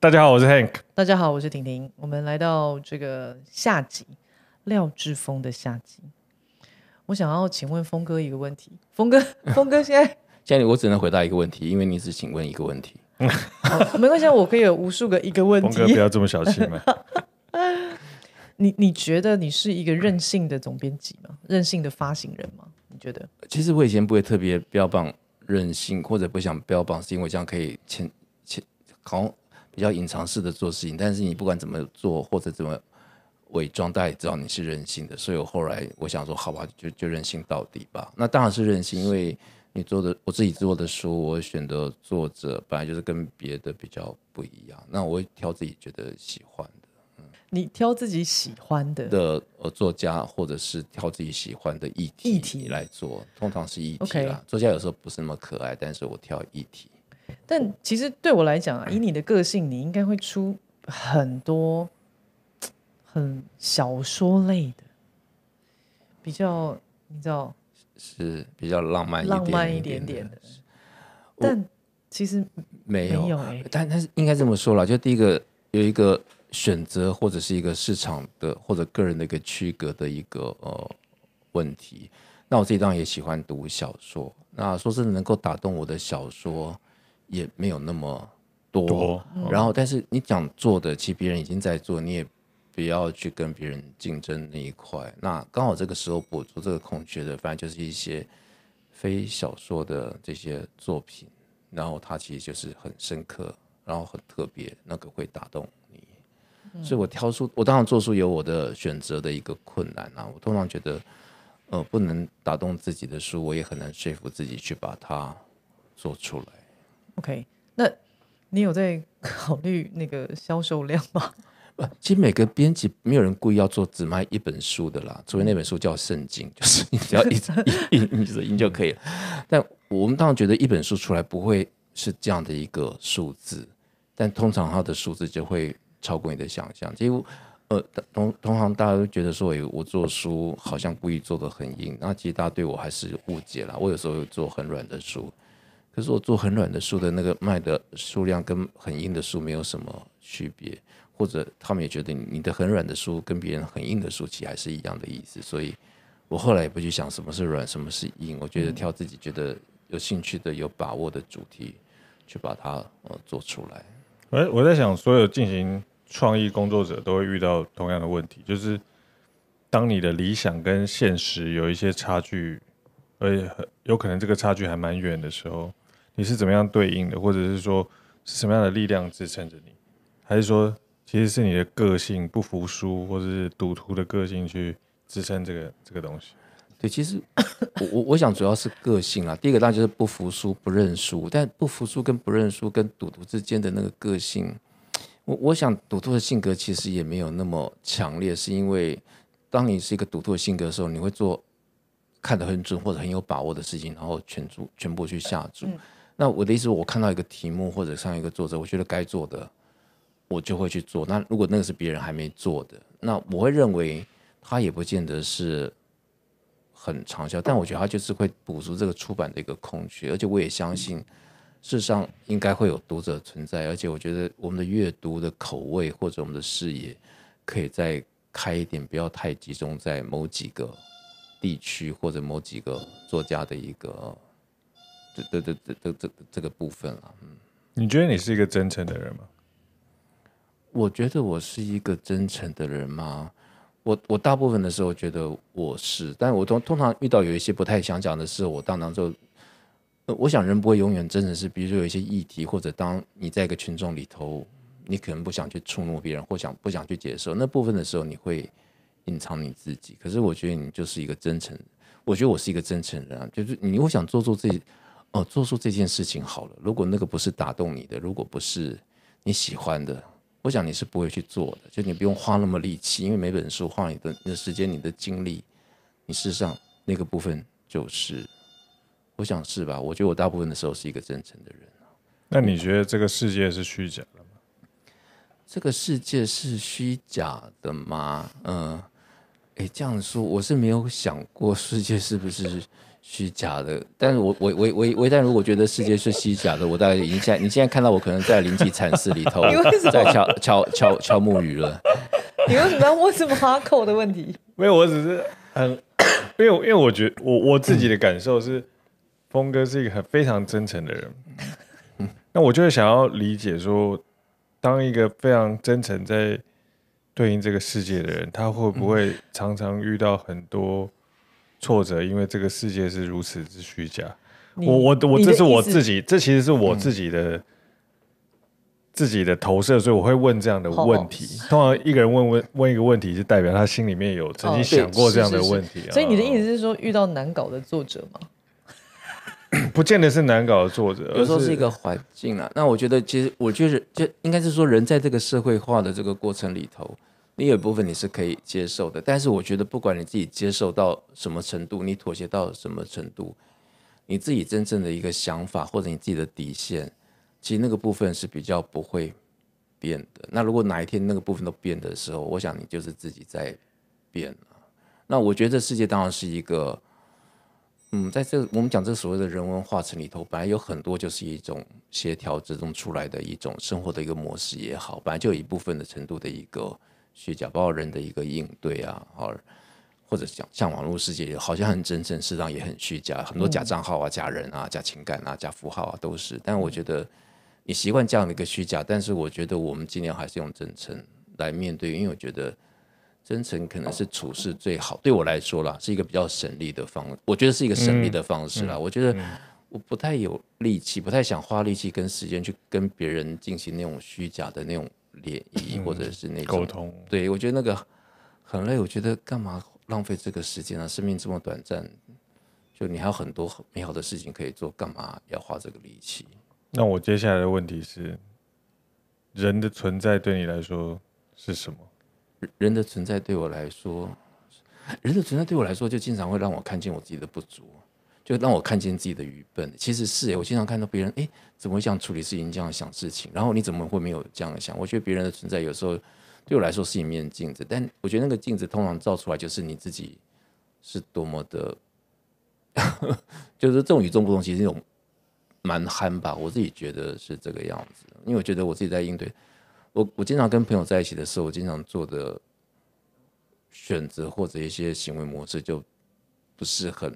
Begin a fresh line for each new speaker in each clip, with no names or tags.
大家好，我是 Hank。
大家好，我是婷婷。我们来到这个下集，廖志峰的下集。我想要请问峰哥一个问题，峰哥，峰哥现在，
现在我只能回答一个问题，因为你只请问一个问题。
没关系，我可以有无数个一个问题。峰哥不要这么小气嘛。你你觉得你是一个任性的总编辑吗？任性的发行人吗？你觉得？
其实我以前不会特别标榜任性，或者不想标榜，是因为这样可以前前好。比较隐藏式的做事情，但是你不管怎么做或者怎么伪装，大家也知道你是任性的。所以我后来我想说，好吧，就就任性到底吧。那当然是任性，因为你做的我自己做的书，我选择作者本来就是跟别的比较不一样。那我会挑自己觉得喜欢的，
嗯，你挑自己喜欢的
的呃作家，或者是挑自己喜欢的议题议题来做，通常是议题啦。作家有时候不是那么可爱，但是我挑议题。
但其实对我来讲啊，以你的个性，你应该会出很多，很小说类的，比较你知道，
是比较浪漫浪漫一
点点的。但其实没有，但但是应
该这么说了，就第一个有一个选择或者是一个市场的或者个人的一个区隔的一个呃问题。那我自己当然也喜欢读小说，那说是能够打动我的小说。也没有那么多，然后但是你想做的，其实别人已经在做，你也不要去跟别人竞争那一块。那刚好这个时候补足这个空缺的，反正就是一些非小说的这些作品，然后它其实就是很深刻，然后很特别，那个会打动你。所以我挑书，我当然做出有我的选择的一个困难啊。我通常觉得，呃，不能打动自己的书，我也很难说服自己去把它做出来。
OK，那你有在考虑那个销售量吗？
不，其实每个编辑没有人故意要做只卖一本书的啦。除非那本书叫圣经，就是你只要一印，你就印就可以了。但我们当然觉得一本书出来不会是这样的一个数字，但通常它的数字就会超过你的想象。几乎呃同同行大家都觉得说，哎，我做书好像故意做的很硬，那其实大家对我还是误解了。我有时候做很软的书。就是我做很软的书的那个卖的数量跟很硬的书没有什么区别，或者他们也觉得你的很软的书跟别人很硬的书其实还是一样的意思，所以我后来也不去想什么是软，什么是硬，我觉得挑自己觉得有兴趣的、有把握的主题去把它呃做出来。
我我在想，所有进行创意工作者都会遇到同样的问题，就是当你的理想跟现实有一些差距，而且有可能这个差距还蛮远的时候。你是怎么样对应的，或者是说是什么样的力量支撑着你，还是说其实是你的个性不服输，或者是赌徒的个性去支撑这个这个东西？对，其实我我我想主要是个性
啊。第一个那就是不服输不认输，但不服输跟不认输跟赌徒之间的那个个性，我我想赌徒的性格其实也没有那么强烈，是因为当你是一个赌徒的性格的时候，你会做看得很准或者很有把握的事情，然后全注全部去下注。那我的意思，我看到一个题目或者上一个作者，我觉得该做的，我就会去做。那如果那个是别人还没做的，那我会认为他也不见得是很畅销，但我觉得他就是会补足这个出版的一个空缺。而且我也相信，事实上应该会有读者存在。而且我觉得我们的阅读的口味或者我们的视野可以再开一点，不要太集中在某几个地区或者某几个作家的一个。的的的的这这个部分啊。嗯，你觉得你是一个真诚的人吗？我觉得我是一个真诚的人吗？我我大部分的时候觉得我是，但我通通常遇到有一些不太想讲的事，我当然就，我想人不会永远真诚，是，比如说有一些议题，或者当你在一个群众里头，你可能不想去触怒别人，或想不想去接受那部分的时候，你会隐藏你自己。可是我觉得你就是一个真诚，我觉得我是一个真诚人，啊，就是你果想做做自己。哦，做出这件事情好了。如果那个不是打动你的，如果不是你喜欢的，我想你是不会去做的。就你不用花那么力气，因为每本书花你的时间、你的精力，你事实上那个部分就是。我想是吧？我觉得我大部分的时候是一个真诚的人那你觉得这个世界是虚假的吗？这个世界是虚假的吗？嗯，诶，这样说我是没有想过世界是不是。虚假的，但是我我我我我，但如果觉得世界是虚假的，我大概已经现在你现在看到我可能在灵气禅寺里
头 在敲敲敲敲木鱼了。
你为什么要问这么哈口的问题？
没有，我只是很，因为因为我觉得我我自己的感受是，峰哥是一个很非常真诚的人。嗯，那我就是想要理解说，当一个非常真诚在对应这个世界的人，他会不会常常遇到很多？挫折，因为这个世界是如此之虚假。我我我，这是我自己，这其实是我自己的自己的投射，所以我会问这样的问题。通常一个人问问问一个问题，是代表他心里面有曾经想过这样的问题。所以
你的意思是说，遇到难搞的作者吗？
不见得是难搞的作者，有时候是一个环境啊。那我觉得，其实我觉得，就应该是说，人在这个社会化的这个过程里头。另一部分你是可以接受的，但是我觉得不管你自己接受到什么程度，你妥协到什么程度，你自己真正的一个想法或者你自己的底线，其实那个部分是比较不会变的。那如果哪一天那个部分都变的时候，我想你就是自己在变了。那我觉得这世界当然是一个，嗯，在这我们讲这所谓的人文化城里头，本来有很多就是一种协调之中出来的一种生活的一个模式也好，本来就有一部分的程度的一个。虚假，包括人的一个应对啊，或或者像像网络世界，好像很真诚，实际上也很虚假，很多假账号啊、假人啊、假情感啊、假符号啊，都是。但我觉得，你习惯这样的一个虚假，但是我觉得我们尽量还是用真诚来面对，因为我觉得真诚可能是处事最好。对我来说啦，是一个比较省力的方，我觉得是一个省力的方式啦。我觉得我不太有力气，不太想花力气跟时间去跟别人进行那种虚假的那种。联谊或者是那种沟通，对我觉得那个很累。我觉得干嘛浪费这个时间啊？生命这么短暂，就你还有很多美好的事情
可以做，干嘛要花这个力气？那我接下来的问题是：人的存在对你来说是什么？人的存在对我来说，
人的存在对我来说，就经常会让我看见我自己的不足。就让我看见自己的愚笨，其实是诶，我经常看到别人，哎，怎么会这样处理事情，这样想事情，然后你怎么会没有这样想？我觉得别人的存在有时候对我来说是一面镜子，但我觉得那个镜子通常照出来就是你自己是多么的，就是这种与众不同，其实有种蛮憨吧，我自己觉得是这个样子。因为我觉得我自己在应对，我我经常跟朋友在一起的时候，我经常做的选择或者一些行为模式就不是很。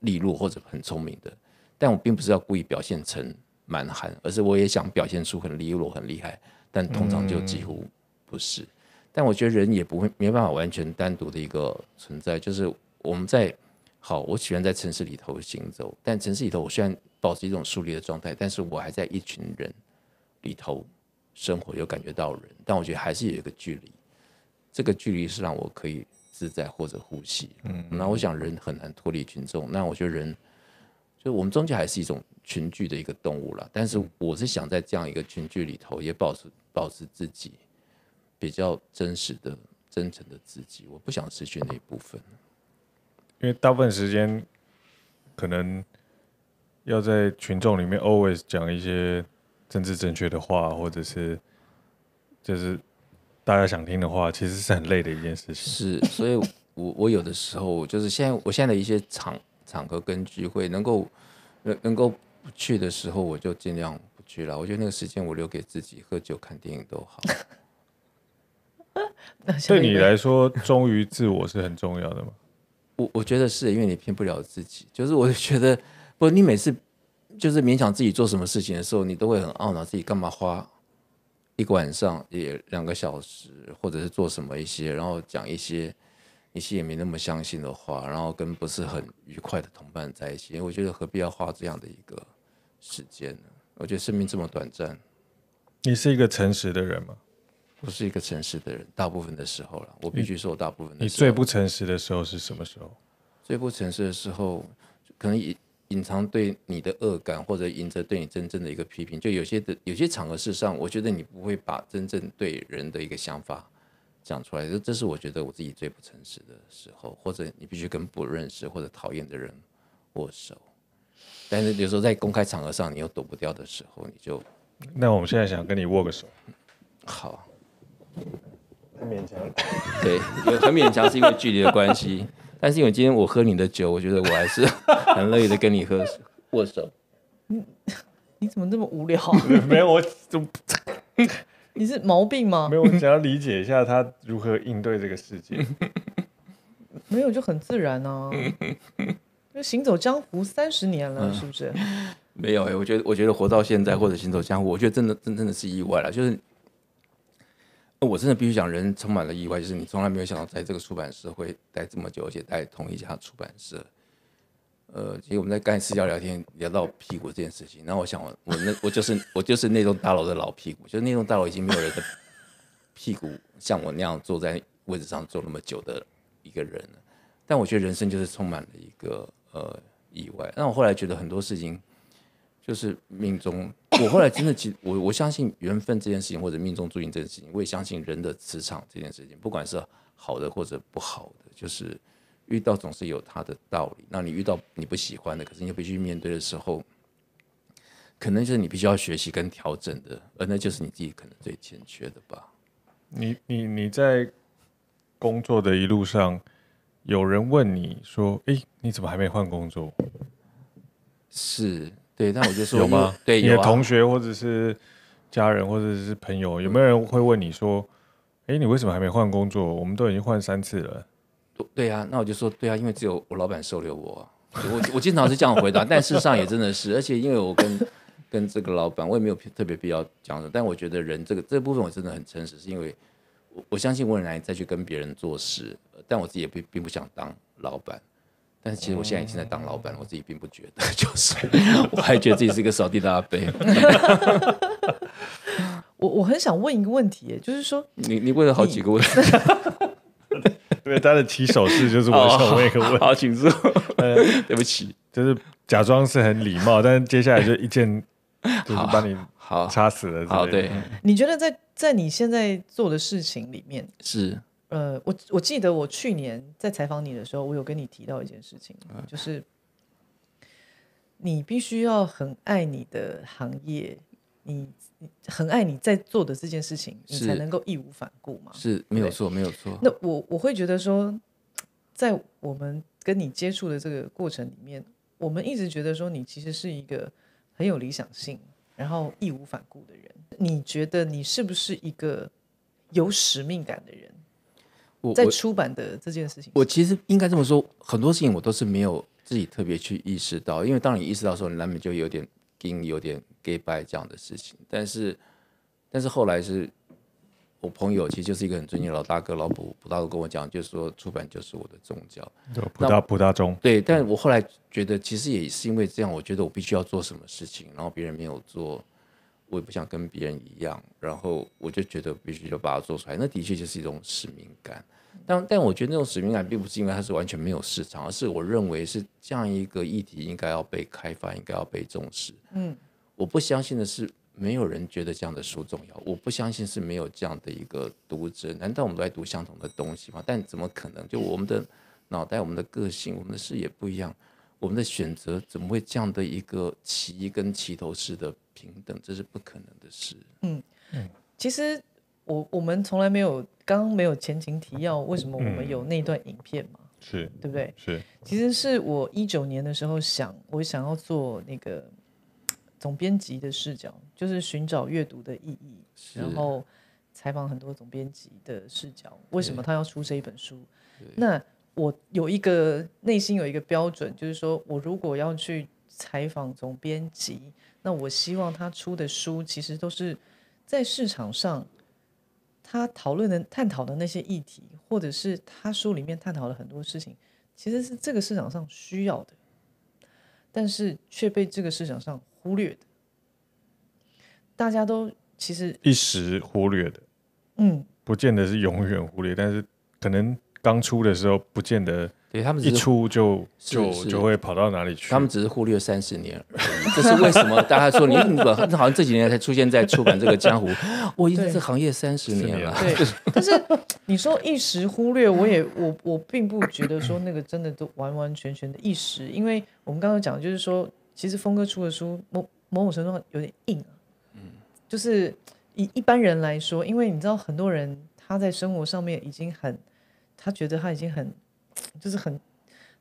利落或者很聪明的，但我并不是要故意表现成蛮横，而是我也想表现出很利落、很厉害，但通常就几乎不是。但我觉得人也不会没办法完全单独的一个存在，就是我们在好，我喜欢在城市里头行走，但城市里头我虽然保持一种疏离的状态，但是我还在一群人里头生活，有感觉到人，但我觉得还是有一个距离，这个距离是让我可以。自在或者呼吸，嗯，那我想人很难脱离群众。那我觉得人，就我们终究还是一种群聚的一个动物了。但是我是想在这样一个群聚里头，也保持保持自己比较真实的、真诚的自己。我不想失去那一部分，
因为大部分时间可能要在群众里面 always 讲一些政治正确的话，或者是就是。大家想听的话，其实是很累的一件事情。
是，所以，我我有的时候，就是现在，我现在的一些场场合跟聚会，能够能能够不去的时候，我就尽量不去了。我觉得那个时间我留给自己喝酒、看电影都好。
对你来说，
忠于自我是很重要的吗？我我觉得是，因为你骗不了自己。就是我觉得，不，你每次就是勉强自己做什么事情的时候，你都会很懊恼自己干嘛花。一个晚上也两个小时，或者是做什么一些，然后讲一些一些也没那么相信的话，然后跟不是很愉快的同伴在一起。我觉得何必要花这样的一个时间呢？我觉得生命这么短暂。
你是一个诚实的人吗？不是一个诚实的人，大部分的时候了。我必须说大部分的。你最不诚实的时候是什么时候？最不诚实的时候，可能也。
隐藏对你的恶感，或者迎着对你真正的一个批评，就有些的有些场合，事实上，我觉得你不会把真正对人的一个想法讲出来。这是我觉得我自己最不诚实的时候。或者你必须跟不认识或者讨厌的人握手，但是有时候在公开场合上，你又躲不掉的时候，你就……
那我们现在想跟
你握个手，好，很勉强，对，很
勉强，是因为距离的关
系。但是因为今天我喝你的酒，我觉得我还是 很乐意的跟
你喝握手。
你 你怎么那么无聊？没有，我怎么？你是毛病吗？没有，我
想要理解一下他如何应对这个世界。
没有，就很自然啊。就行走江湖三十年了，是不是？
没有哎，我觉得，我觉得活到现在或者行走江湖，我觉得真的，真真的是意外了，就是。我真的必须讲，人充满了意外，就是你从来没有想到在这个出版社会待这么久，而且待同一家出版社。呃，其实我们在干私交聊天，聊到屁股这件事情，然后我想，我我那我就是我就是那栋大楼的老屁股，就那栋大楼已经没有人的屁股像我那样坐在位置上坐那么久的一个人了。但我觉得人生就是充满了一个呃意外，让我后来觉得很多事情就是命中。我后来真的，其我我相信缘分这件事情，或者命中注定这件事情，我也相信人的磁场这件事情，不管是好的或者不好的，就是遇到总是有它的道理。那你遇到你不喜欢的，可是你必须面对的时候，可能就是你必须要学习跟调整的，而那就是
你自己可能最欠缺的吧。你你你在工作的一路上，有人问你说：“哎，你怎么还没换工作？”是。对，那我就说有吗？对，你的同学或者是家人或者是朋友，有没有人会问你说，哎，你为什么还没换工作？我们都已经换三次了。对
啊，那我就说对啊，因为只有我老板收留我，我我经常是这样回答。但事实上也真的是，而且因为我跟跟这个老板，我也没有特别必要讲什么。但我觉得人这个这部分我真的很诚实，是因为我我相信未来再去跟别人做事，但我自己也并并不想当老板。但其实我现在已经在当老板，我自己并不觉得，就是 我还觉得自己是一个扫地大阿伯。
我我很想问一个问题，就是说你
你问了好几个问题，对，他的提手势就是我想问一个问，好，请坐，对不起，就是假装是很礼貌，但是接下来就一件就是把你好插死了。好，对，
你觉得在在你现在做的事情里面是？呃，我我记得我去年在采访你的时候，我有跟你提到一件事情，就是你必须要很爱你的行业，你很爱你在做的这件事情，你才能够义无反顾嘛？
是没有错，没有错。那
我我会觉得说，在我们跟你接触的这个过程里面，我们一直觉得说你其实是一个很有理想性，然后义无反顾的人。你觉得你是不是一个有使命感的人？在出版的这件事情，
我其实应该这么说，很多事情我都是没有自己特别去意识到，因为当你意识到时候，你难免就有点给你有点 g a y by 这样的事情。但是，但是后来是我朋友其实就是一个很尊敬的老大哥老普普大哥跟我讲，就是说出版就是我的宗教，对普大普大宗。对，但我后来觉得其实也是因为这样，我觉得我必须要做什么事情，然后别人没有做，我也不想跟别人一样，然后我就觉得必须就把它做出来。那的确就是一种使命感。但但我觉得那种使命感并不是因为它是完全没有市场，而是我认为是这样一个议题应该要被开发，应该要被重视。嗯，我不相信的是没有人觉得这样的书重要，我不相信是没有这样的一个读者。难道我们都在读相同的东西吗？但怎么可能？就我们的脑袋、我们的个性、我们的视野不一样，我们的选择怎么会这样的一个齐跟齐头式的平等？这是不可能的事。嗯
嗯，其实。我我们从来没有刚刚没有前情提要，为什么我们有那段影片嘛？是对不对？是，其实是我一九年的时候想我想要做那个总编辑的视角，就是寻找阅读的意义，然后采访很多总编辑的视角，为什么他要出这一本书？那我有一个内心有一个标准，就是说我如果要去采访总编辑，那我希望他出的书其实都是在市场上。他讨论的、探讨的那些议题，或者是他书里面探讨的很多事情，其实是这个市场上需要的，但是却被这个市场上忽略的。大家都其实
一时忽略的，嗯，不见得是永远忽略，但是可能刚出的时候不见得。他们一出就就就会跑到哪里去？他们只是忽略三十年，
这是为什么？大家说你你好像
这几年才出现在出版这个江湖，
我已经这行
业三十年了。对，但是
你说一时忽略，我也我我并不觉得说那个真的都完完全全的一时，因为我们刚刚讲的就是说，其实峰哥出的书某某种程度有点硬，嗯，就是一一般人来说，因为你知道很多人他在生活上面已经很，他觉得他已经很。就是很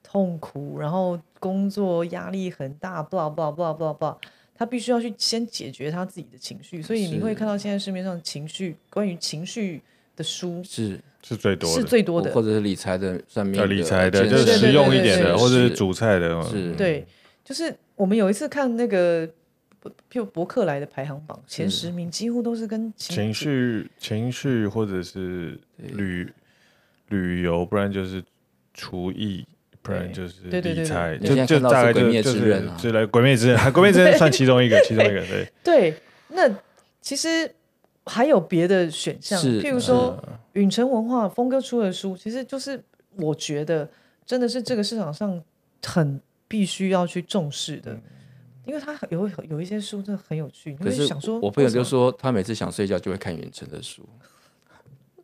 痛苦，然后工作压力很大，不不不不不不，他必须要去先解决他自己的情绪，所以你会看到现在市面上情绪关于情绪的书
是是最多，的，是最多的，或者是理
财的算，面，理财的就是实用一点的，或者是主菜的。是，
对，就是我们有一次看那个就博客来的排行榜前十名，几乎都是跟情
绪、情绪或者是旅旅游，不然就是。厨艺，不然就是理财，就就大概就就是，就来鬼灭之刃，鬼灭之刃 算其中一个，其中一个，对
对。那其实还有别的选项，譬如说允辰文化峰哥出的书，其实就是我觉得真的是这个市场上很必须要去重视的，因为他有有一些书真的很有趣，可为想说，我朋友就
说他每次想睡
觉就会看远程的书。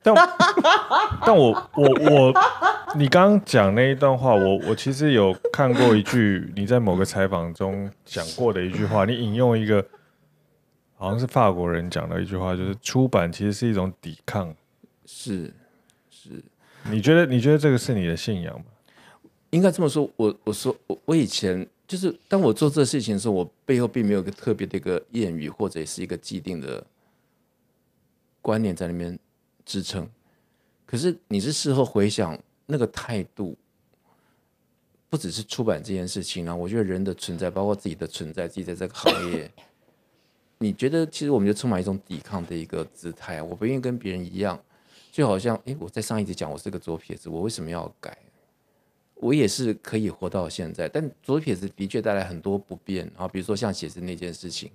但 但，我我我，你刚刚讲那一段话，我我其实有看过一句你在某个采访中讲过的一句话，你引用一个好像是法国人讲的一句话，就是出版其实是一种抵抗。是是，你觉得你觉得这个是你的信仰吗？应该这么说，我我说我我以前就是当我
做这事情的时候，我背后并没有一个特别的一个谚语或者是一个既定的观念在里面。支撑，可是你是事后回想那个态度，不只是出版这件事情啊。我觉得人的存在，包括自己的存在，自己在这个行业，你觉得其实我们就充满一种抵抗的一个姿态。我不愿意跟别人一样，就好像哎，我在上一集讲我是个左撇子，我为什么要改？我也是可以活到现在，但左撇子的确带来很多不便啊，比如说像写字那件事情。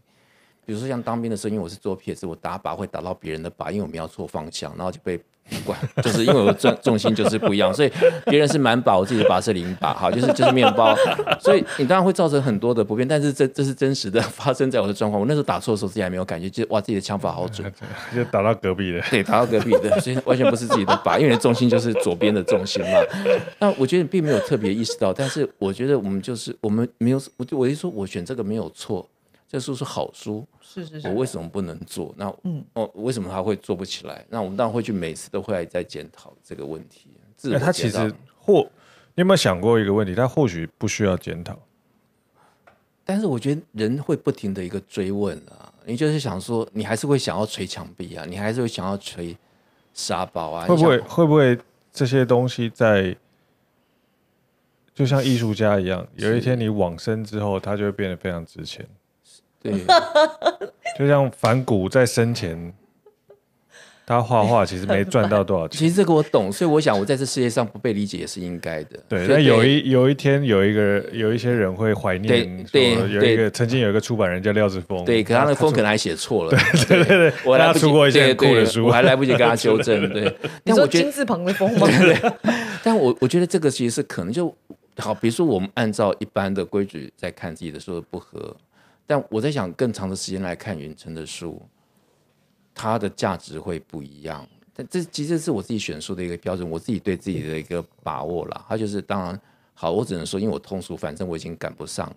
比如说像当兵的时候，因为我是做 P.S.，我打靶会打到别人的靶，因为我们要错方向，然后就被管，就是因为我重重心就是不一样，所以别人是满靶，我自己靶是零靶，哈，就是就是面包，所以你当然会造成很多的不便，但是这这是真实的发生在我的状况。我那时候打错的时候自己还没有感觉，就哇自己的枪法好准，就打到隔壁的，对，打到隔壁的，所以完全不是自己的靶，因为重心就是左边的重心嘛。那我觉得你并没有特别意识到，但是我觉得我们就是我们没有，我就我就说我选这个没有错。这书是好书，是是是。我为什么不能做？那嗯，哦，为什么他会做不起来？那我们当然会去每次都会在检讨这个问题。那他
其实或你有没有想过一个问题？他或许不需要检讨。但是我觉得人会不停的一个追问啊，你就是想说，你还是会想要捶
墙壁啊，你还是会想要捶沙包啊。会不会
会不会这些东西在就像艺术家一样，有一天你往生之后，它就会变得非常值钱。对，就像反骨在生前，他画画其实没赚到多少钱。其实这个我懂，所以我想我在这世界上不
被理解也是应该的。对，那有
一有一天，有一个有一些人会怀念，对，有一个曾经有一个出版人叫廖志峰，对，可他的风可能还写错了，对对对，我还出过一些错的书，我还来不及跟他纠正。对，
你得金字旁的风吗？对，
但我我觉得这个其实是可能就好，比如说我们按照一般的规矩在看自己的时不合。但我在想，更长的时间来看，云城的书，它的价值会不一样。但这其实是我自己选书的一个标准，我自己对自己的一个把握啦。它就是，当然好，我只能说，因为我通俗，反正我已经赶不上了，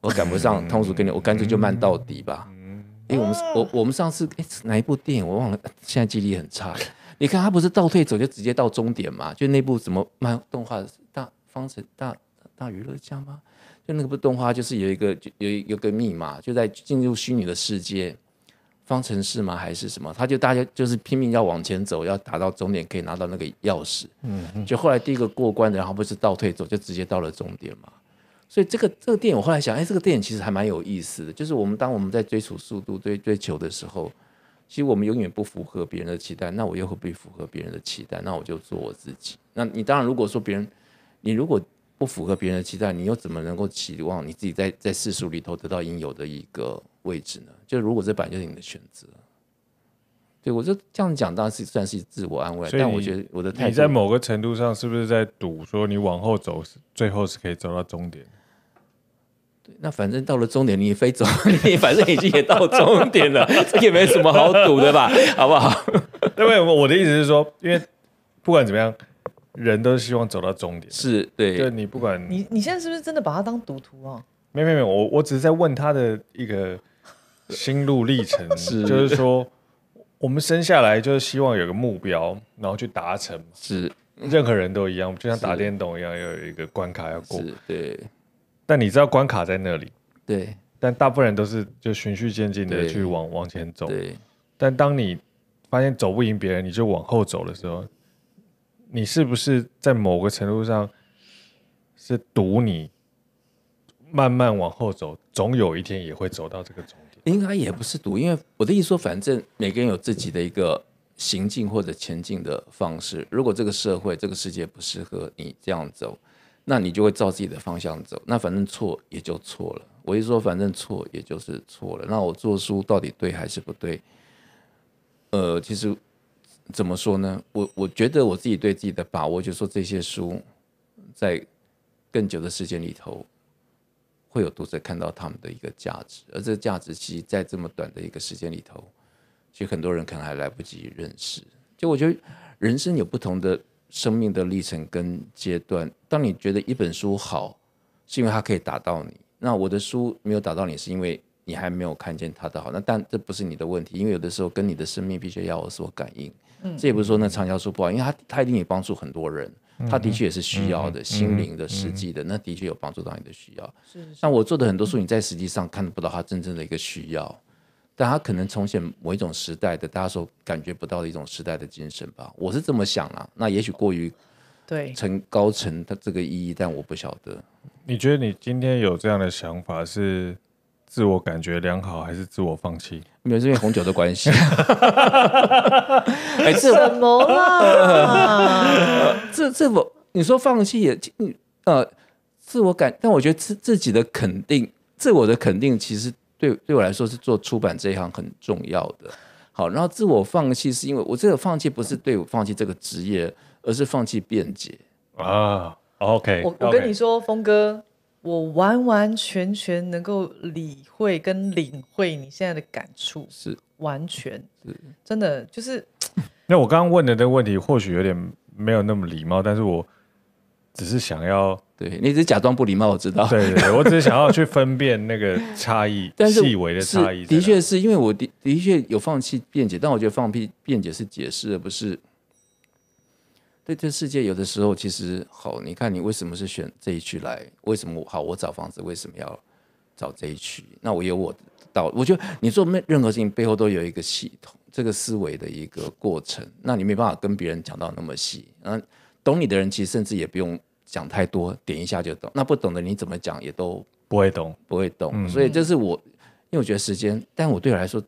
我赶不上 通俗跟你，我干脆就慢到底吧。嗯，因为我们我我们上次哎哪一部电影我忘了，现在记忆力很差。你看他不是倒退走就直接到终点嘛？就那部什么漫动画，大方程大大娱乐家吗？就那个不动画，就是有一个有有个密码，就在进入虚拟的世界，方程式吗还是什么？他就大家就是拼命要往前走，要达到终点，可以拿到那个钥匙。嗯，就后来第一个过关的，然后不是倒退走，就直接到了终点嘛。所以这个这个电影，我后来想，哎，这个电影其实还蛮有意思的。就是我们当我们在追逐速度、追追求的时候，其实我们永远不符合别人的期待。那我又何必符合别人的期待？那我就做我自己。那你当然如果说别人，你如果。不符合别人的期待，你又怎么能够期望你自己在在世俗里头得到应有的一个位置呢？就如果这版就是你的选择，对我就这样讲，当然是算是自我安慰。但我觉得我的态度在某
个程度上是不是在赌，说你往后走，最后是可以走到终点。对，那反正到了终点，你非走，你反正已经也到终点了，这也没什么好赌的吧？好不好？因 为我的意思是说，因为不管怎么样。人都希望走到终点，是对。就你不管
你，你现在是不是真的把他当赌徒啊？
没有没有没我我只是在问他的一个 心路历程，是就是说，我们生下来就是希望有个目标，然后去达成。是任何人都一样，就像打电动一样，要有一个关卡要过。对。但你知道关卡在那里？对。但大部分人都是就循序渐进的去往往前走。对。但当你发现走不赢别人，你就往后走的时候。你是不是在某个程度上是赌你慢慢往后走，总有一天也会走到这个终点？应该也不是赌，因为我的意思说，反正每个人
有自己的一个行进或者前进的方式。如果这个社会、这个世界不适合你这样走，那你就会照自己的方向走。那反正错也就错了。我一说反正错也就是错了，那我做书到底对还是不对？呃，其实。怎么说呢？我我觉得我自己对自己的把握，就是说这些书在更久的时间里头会有读者看到他们的一个价值，而这价值其实，在这么短的一个时间里头，其实很多人可能还来不及认识。就我觉得人生有不同的生命的历程跟阶段，当你觉得一本书好，是因为它可以打到你。那我的书没有打到你，是因为你还没有看见它的好。那但这不是你的问题，因为有的时候跟你的生命必须要有所感应。这也不是说那畅销书不好，因为他他一定也帮助很多人，他的确也是需要的，心灵的实际的，那的确有帮助到你的需要。是，那我做的很多书，你在实际上看不到他真正的一个需要，但他可能重现某一种时代的，大家所感觉不到的一种时代的精神吧，我是这么想啦，那也许过于对成高层的这个意义，但我不晓得。
你觉得你今天有这样的想法是自我感觉良好，还是自我放弃？没有是因为红酒的关系，哎，
这么
啦？这这我你说放弃也呃自我感，但我觉得自自己的肯定，自我的肯定其实对对我来说是做出版这一行很重要的。好，然后自我放弃是因为我这个放弃不是对我放弃这个职业，而是放弃辩解
啊。OK，我我跟你
说，峰哥。我完完全全能够理会跟领会你现在的感触，是完全，是真的，就是。
那我刚刚问的那个问题，或许有点没有那么礼貌，但是我只是想要，对，你只是假装不礼貌，我知道，对对对，我只是想要去分辨那个差异，细微的差异，的
确是因为我的的确有放弃辩解，但我觉得放屁辩解是解释而不是。对这世界，有的时候其实好，你看你为什么是选这一区来？为什么好？我找房子为什么要找这一区？那我有我的道。我觉得你做任任何事情背后都有一个系统，这个思维的一个过程。那你没办法跟别人讲到那么细。嗯，懂你的人其实甚至也不用讲太多，点一下就懂。那不懂的你怎么讲也都不会懂，不会懂。所以这是我，因为我觉得时间，但我对我来说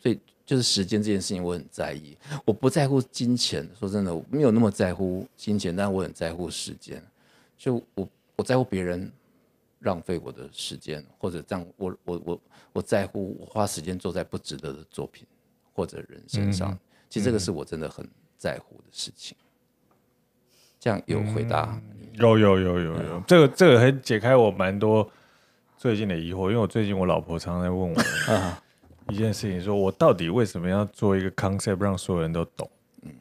最。就是时间这件事情，我很在意。我不在乎金钱，说真的，我没有那么在乎金钱，但是我很在乎时间。就我，我在乎别人浪费我的时间，或者这样，我我我我在乎我花时间做在不值得的作品或者人
身上。其实这个是我真的很在乎的事情。这样有回答？有有有有有，这个这个很解开我蛮多最近的疑惑，因为我最近我老婆常常问我。一件事情，说我到底为什么要做一个 concept 让所有人都懂？嗯。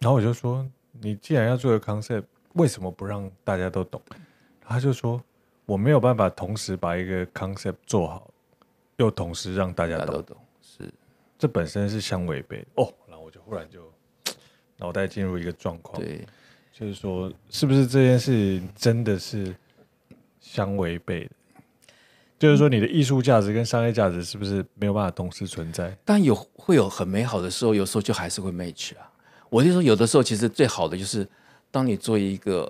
然后我就说，你既然要做一个 concept，为什么不让大家都懂？他就说，我没有办法同时把一个 concept 做好，又同时让大家都懂。是，这本身是相违背。的哦，然后我就忽然就 脑袋进入一个状况，对，就是说，是不是这件事真的是相违背的？就是说，你的艺术价值跟商业价值是不是没有办法同时存在？但有会有很美好的时候，有时候就还是会 match 啊。我就说，有
的时候其实最好的就是，当你做一个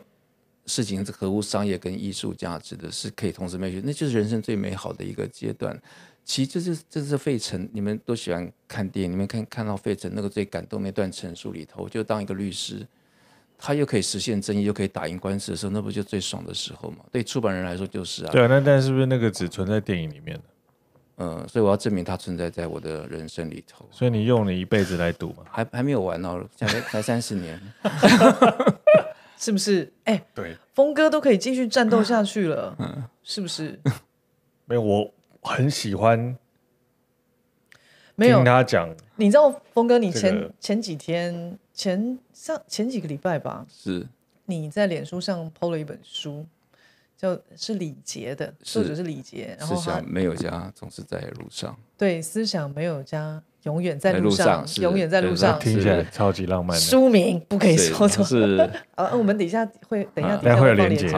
事情是合乎商业跟艺术价值的，是可以同时 match，那就是人生最美好的一个阶段。其实这是这是费城，你们都喜欢看电影，你们看看到费城那个最感动那段陈述里头，就当一个律师。他又可以实现争议，又可以打赢官司的时候，那不就最爽的时候吗？对出版人来说就是啊。对啊，
那但是不是那个只存在电影里面
嗯，所以我要证明它存在在我的人生里头。所以你用了一辈子来赌嘛？还还没有完哦，才才三十
年，
是不是？哎，对，峰哥都可以继续战斗下去了，嗯，是不是？
没有，我很喜欢听他讲。
你知道峰哥，你前前几天？前上前几个礼拜吧，是你在脸书上抛了一本书，叫是李杰的，作者是李杰。思想没
有家，总是在路上。
对，思想没有家，永远在路上，永远在路上。听起来
超级浪漫。书名不可以说错。
啊，我们底下会等一下下会连接。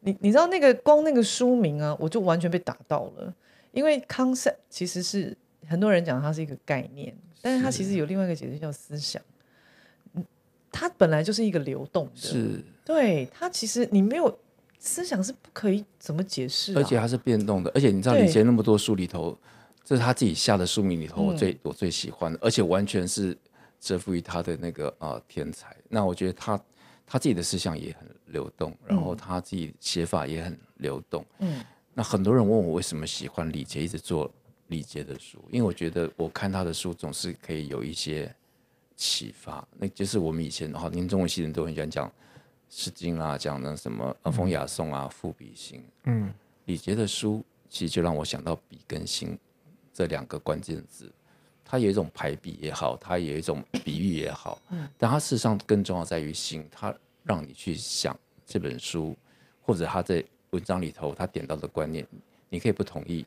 你你知道那个光那个书名啊，我就完全被打到了，因为 concept 其实是很多人讲它是一个概念，但是它其实有另外一个解释叫思想。它本来就是一个流动的，是对他其实你没有思想是不可以怎么解释，而且它
是变动的，而且你知道李杰那么多书里头，这是他自己下的书名里头，我最我最喜欢的，而且完全是折服于他的那个啊天才。那我觉得他他自己的思想也很流动，然后他自己写法也很流动。嗯，那很多人问我为什么喜欢李杰一直做李杰的书，因为我觉得我看他的书总是可以有一些。启发，那就是我们以前哈，连中文系人都很喜欢讲《诗经》啦，讲那什么呃《风》《雅》《颂》啊，《赋》《比》《兴》。嗯，李杰的书其实就让我想到“笔”跟“心”这两个关键字，它有一种排比也好，它有一种比喻也好，嗯，但它事实上更重要在于“心”，它让你去想这本书，或者他在文章里头他点到的观念，你可以不同意，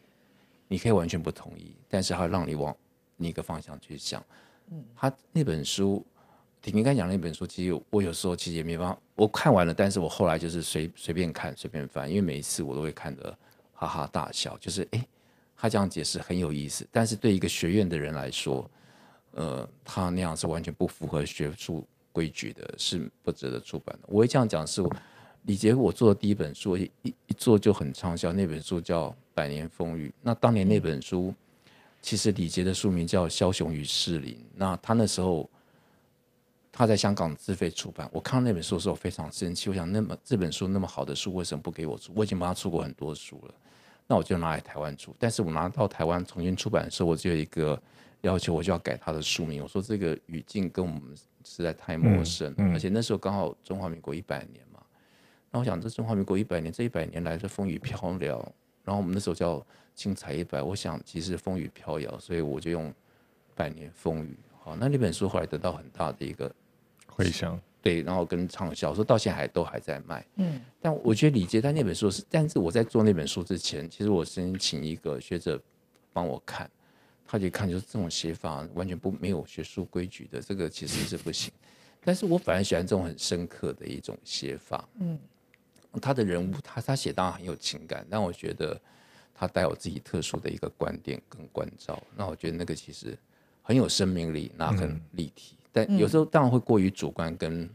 你可以完全不同意，但是它让你往一个方向去想。他那本书，李应刚讲那本书，其实我有时候其实也没办法，我看完了，但是我后来就是随随便看随便翻，因为每一次我都会看得哈哈大笑，就是哎，他这样解释很有意思，但是对一个学院的人来说，呃，他那样是完全不符合学术规矩的，是不值得出版的。我会这样讲，是我李杰，我做的第一本书，一一做就很畅销。那本书叫《百年风雨》，那当年那本书。其实李杰的书名叫《枭雄与士林》，那他那时候他在香港自费出版。我看到那本书的时候非常生气，我想那么这本书那么好的书为什么不给我出？我已经帮他出过很多书了，那我就拿来台湾出。但是我拿到台湾重新出版的时候，我就有一个要求，我就要改他的书名。我说这个语境跟我们实在太陌生，而且那时候刚好中华民国一百年嘛。那我想这中华民国一百年这一百年来的风雨飘摇，然后我们那时候叫。精彩一百，我想其实风雨飘摇，所以我就用百年风雨。好，那那本书后来得到很大的一个回响，对，然后跟畅销，说到现在都还在卖。嗯，但我觉得李杰他那本书是，但是我在做那本书之前，其实我先请一个学者帮我看，他就看就是这种写法完全不没有学术规矩的，这个其实是不行。但是我反而喜欢这种很深刻的一种写法。嗯，他的人物，他他写当然很有情感，但我觉得。他带有自己特殊的一个观点跟关照，那我觉得那个其实很有生命力，那很立体。但有时候当然会过于主观跟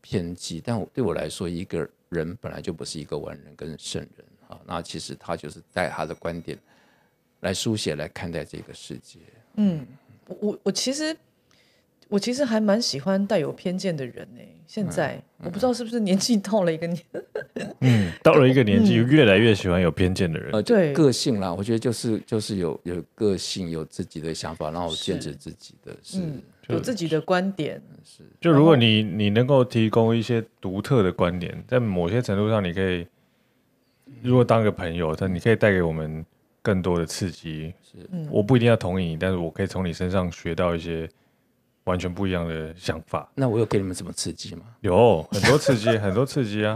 偏激。但对我来说，一个人本来就不是一个完人跟圣人啊。那其实他就是带他的观点来书写来看待这个世界。
嗯，我我其实。我其实还蛮喜欢带有偏见的人呢。现在我不知道是不是年纪到了一个年，
嗯，到了一个年纪，越来越喜欢有偏见的人。呃，对，个性啦，我觉得就是就是有有个性，
有自己的想法，然后坚持自己的，是，
有自己的观点，是。就如果
你你能够提供一些独特的观点，在某些程度上，你可以，如果当个朋友，但你可以带给我们更多的刺激。是，我不一定要同意你，但是我可以从你身上学到一些。完全不一样的想法。那我有给你们什么刺激吗？有很多刺激，很多刺激啊！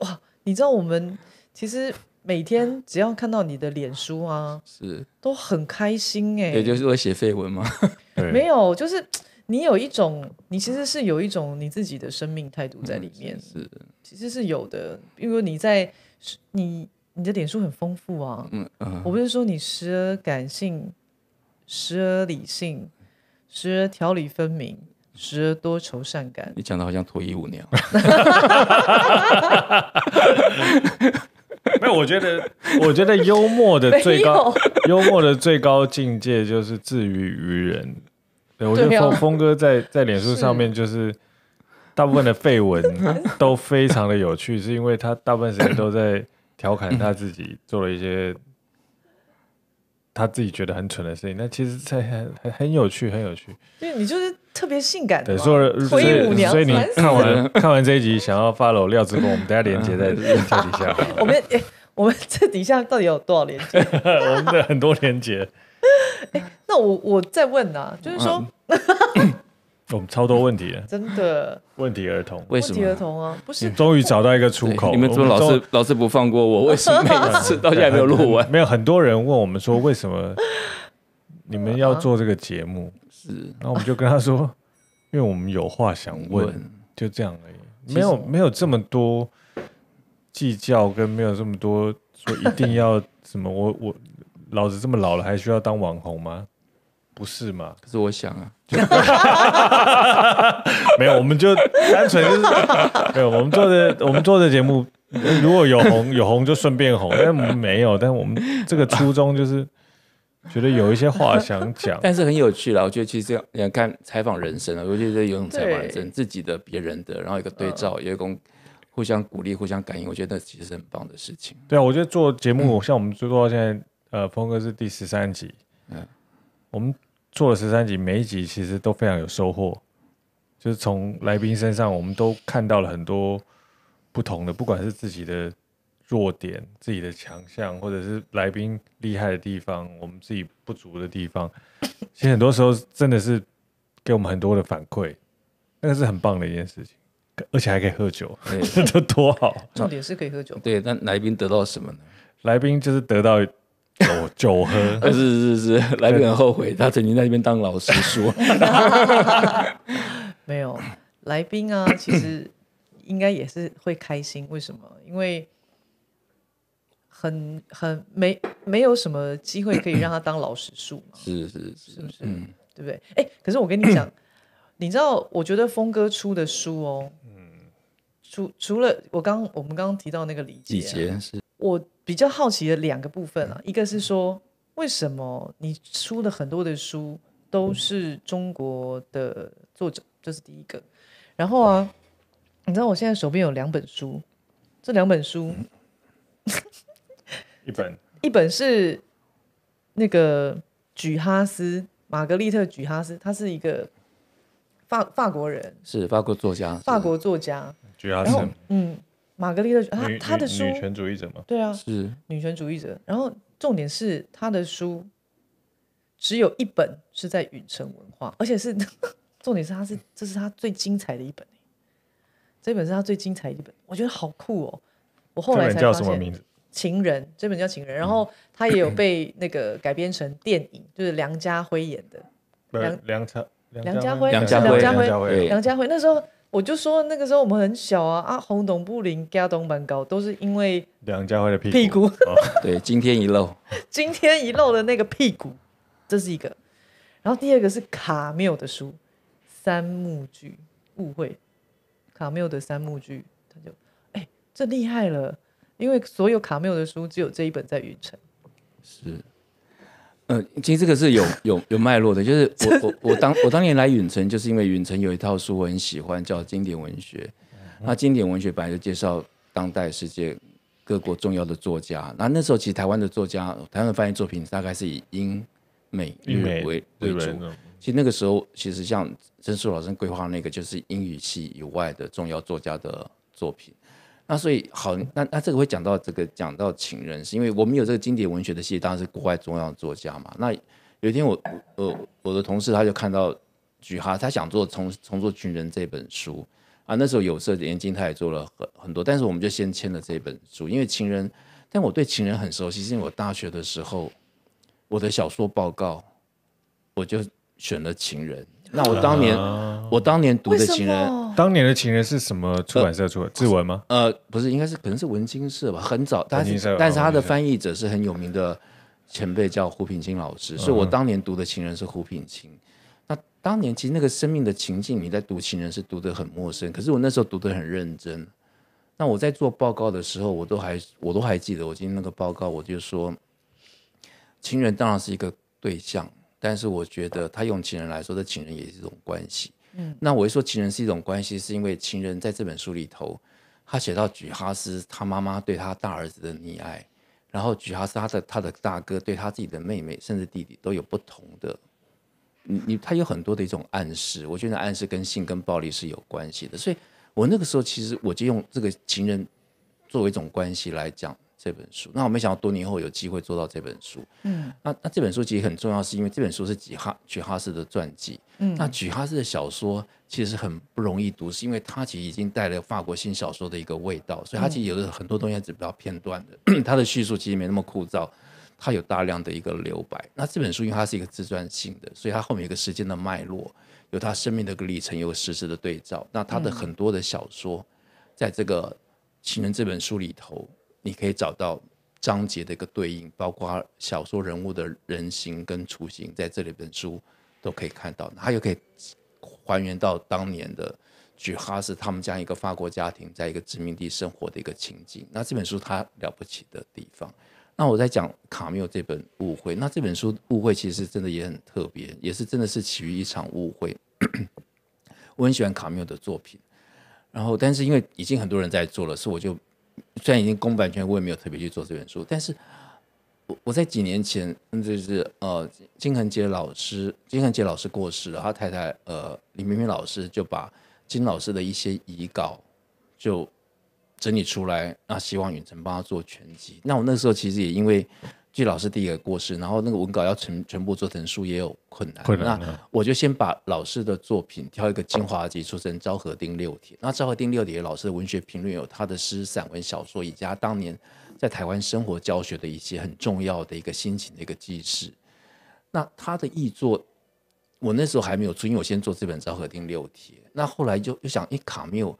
哇，你知道我们其实每天只要看到你的脸书啊，是都很开心哎。也就
是会写绯闻吗？没
有，就是 你有一种，你其实是有一种你自己的生命态度在里面。是，其实是有的，比如你在你你的脸书很丰富啊。嗯嗯，我不是说你时而感性，时而理性。时而条理分明，时而多愁善感。
你讲的好像脱衣舞娘。没有，我觉得，我觉得幽默的最高，幽默的最高境界就是自娱于人。对，我觉得峰峰哥在在脸书上面，就是大部分的绯闻 都非常的有趣，是因为他大部分时间都在调侃他自己，做了一些。他自己觉得很蠢的事情，那其实才很很很有趣，很有趣。
对你就是特别性感。的，对，所以所以你看完
看完这一集，想要发了料之后，我们等下连接在 在底下。
我们 哎，我们这底下到底有多少连接？
我们的很多连接。
哎，那我我再问啊，就是说。
我们超多问题
真的。
问题儿童，为什么儿童啊？不是，终于找到一个出口。你们怎么老是老是不放过我？为什么每次到现在没有录完？没有很多人问我们说为什么 你们要做这个节目？是，那我们就跟他说，因为我们有话想问，就这样而已。没有没有这么多计较，跟没有这么多说一定要什么？我我老子这么老了，还需要当网红吗？不是吗？可是我想啊，没有，我们就单纯就是没有。我们做的我们做的节目，如果有红有红就顺便红，但没有。但我们这个初衷就是觉得有一些话想讲，
但是很有趣了。我觉得其实这样，你看采访人生啊，尤其是游泳采访人生自己的、别人的，然后一个对照，也共互相鼓励、互相感应。我觉得那其实是很棒的事情。
对啊，我觉得做节目，像我们最多现在，呃，峰哥是第十三集，嗯，我们。做了十三集，每一集其实都非常有收获。就是从来宾身上，我们都看到了很多不同的，不管是自己的弱点、自己的强项，或者是来宾厉害的地方，我们自己不足的地方。其实很多时候真的是给我们很多的反馈，那个是很棒的一件事情，而且还可以喝酒，这多好！
重点是可以喝
酒。对，那来宾得到什么呢？来宾就是得到。酒酒喝，是是是，来
宾很后悔，他
曾经在那边当老师说，
没有来宾啊，其实应该也是会开心，为什么？因为很很没没有什么机会可以让他当老师书嘛。是是是，是不是？对不对？哎，可是我跟你讲，你知道，我觉得峰哥出的书哦，嗯，除除了我刚我们刚刚提到那个李杰，李杰是，我。比较好奇的两个部分啊，一个是说为什么你出了很多的书都是中国的作者，这是第一个。然后啊，你知道我现在手边有两本书，这两本书，一本一本是那个举哈斯，玛格丽特举哈斯，他是一个法法国人，
是法国作家，法
国作家举哈斯，嗯。玛格丽特，她她的书，女权主
义者吗？对啊，是
女权主义者。然后重点是她的书，只有一本是在宇城文化，而且是 重点是，她是这是她最精彩的一本。这本是她最精彩的一本，我觉得好酷哦。我后来才叫什么名字？情人，这本叫情人。然后他也有被那个改编成电影，就是梁家辉演的。梁
梁梁家辉，梁家辉，梁家辉，梁家
辉。那时候。我就说那个时候我们很小啊啊，红董不灵，家东蛮高，都是因为
梁家辉的屁股。对，今天一露，
今天一露的那个屁股，这是一个。然后第二个是卡缪的书，三幕剧，误会。卡缪的三幕剧，他就哎，这厉害了，因为所有卡缪的书只有这一本在云城。是。
嗯，其实这个是有 有有脉络的，就是我我我当我当年来允城，就是因为允城有一套书我很喜欢，叫《经典文学》。那《经典文学》本来就介绍当代世界各国重要的作家。那那时候其实台湾的作家，台湾的翻译作品大概是以英美日为为主。其实那个时候，其实像曾树老师规划那个，就是英语系以外的重要作家的作品。那所以好，那那这个会讲到这个讲到情人是，因为我们有这个经典文学的系列，当然是国外重要作家嘛。那有一天我我我的同事他就看到《菊哈》，他想做重重做《情人》这本书啊。那时候有色眼镜他也做了很很多，但是我们就先签了这本书，因为《情人》，但我对《情人》很熟悉，是因为我大学的时候我的小说报告我就选了《情人》。那我当年，我当年读的情人，当年的情人是什么出版社出的？志文吗？呃，不是，应该是可能是文青社吧，很早。文津但是他的翻译者是很有名的前辈，叫胡品清老师。所以，我当年读的情人是胡品清。那当年其实那个生命的情境，你在读情人是读得很陌生，可是我那时候读得很认真。那我在做报告的时候，我都还我都还记得，我今天那个报告，我就说情人当然是一个对象。但是我觉得他用情人来说，的情人也是一种关系。嗯，那我一说情人是一种关系，是因为情人在这本书里头，他写到菊哈斯他妈妈对他大儿子的溺爱，然后菊哈斯他的他的大哥对他自己的妹妹甚至弟弟都有不同的，你你他有很多的一种暗示。我觉得暗示跟性跟暴力是有关系的。所以我那个时候其实我就用这个情人作为一种关系来讲。这本书，那我没想到多年后有机会做到这本书。嗯，那那这本书其实很重要，是因为这本书是举哈举哈斯的传记。嗯，那举哈斯的小说其实很不容易读，是因为他其实已经带了法国新小说的一个味道，所以它其实有的很多东西是比较片段的。它的叙述其实没那么枯燥，它有大量的一个留白。那这本书因为它是一个自传性的，所以它后面有一个时间的脉络，有他生命的一个历程，有实时的对照。那他的很多的小说在这个情人这本书里头。你可以找到章节的一个对应，包括小说人物的人形跟雏形，在这里本书都可以看到。它又可以还原到当年的举哈斯他们这样一个法国家庭，在一个殖民地生活的一个情景。那这本书它了不起的地方。那我在讲卡缪这本《误会》，那这本书《误会》其实真的也很特别，也是真的是起于一场误会。我很喜欢卡缪的作品，然后但是因为已经很多人在做了，所以我就。虽然已经公版权，我也没有特别去做这本书，但是我我在几年前就是呃金恒杰老师，金恒杰老师过世了，他太太呃李明明老师就把金老师的一些遗稿就整理出来，那希望远程帮他做全集。那我那时候其实也因为。据老师第一个过世，然后那个文稿要全全部做成书也有困难。那我就先把老师的作品挑一个精华集出成《昭和丁六帖》。那《昭和丁六帖》老师的文学评论有他的诗、散文、小说，以及他当年在台湾生活、教学的一些很重要的一个心情的一个记事。那他的译作我那时候还没有出，因为我先做这本《昭和丁六帖》。那后来就又想，一卡缪，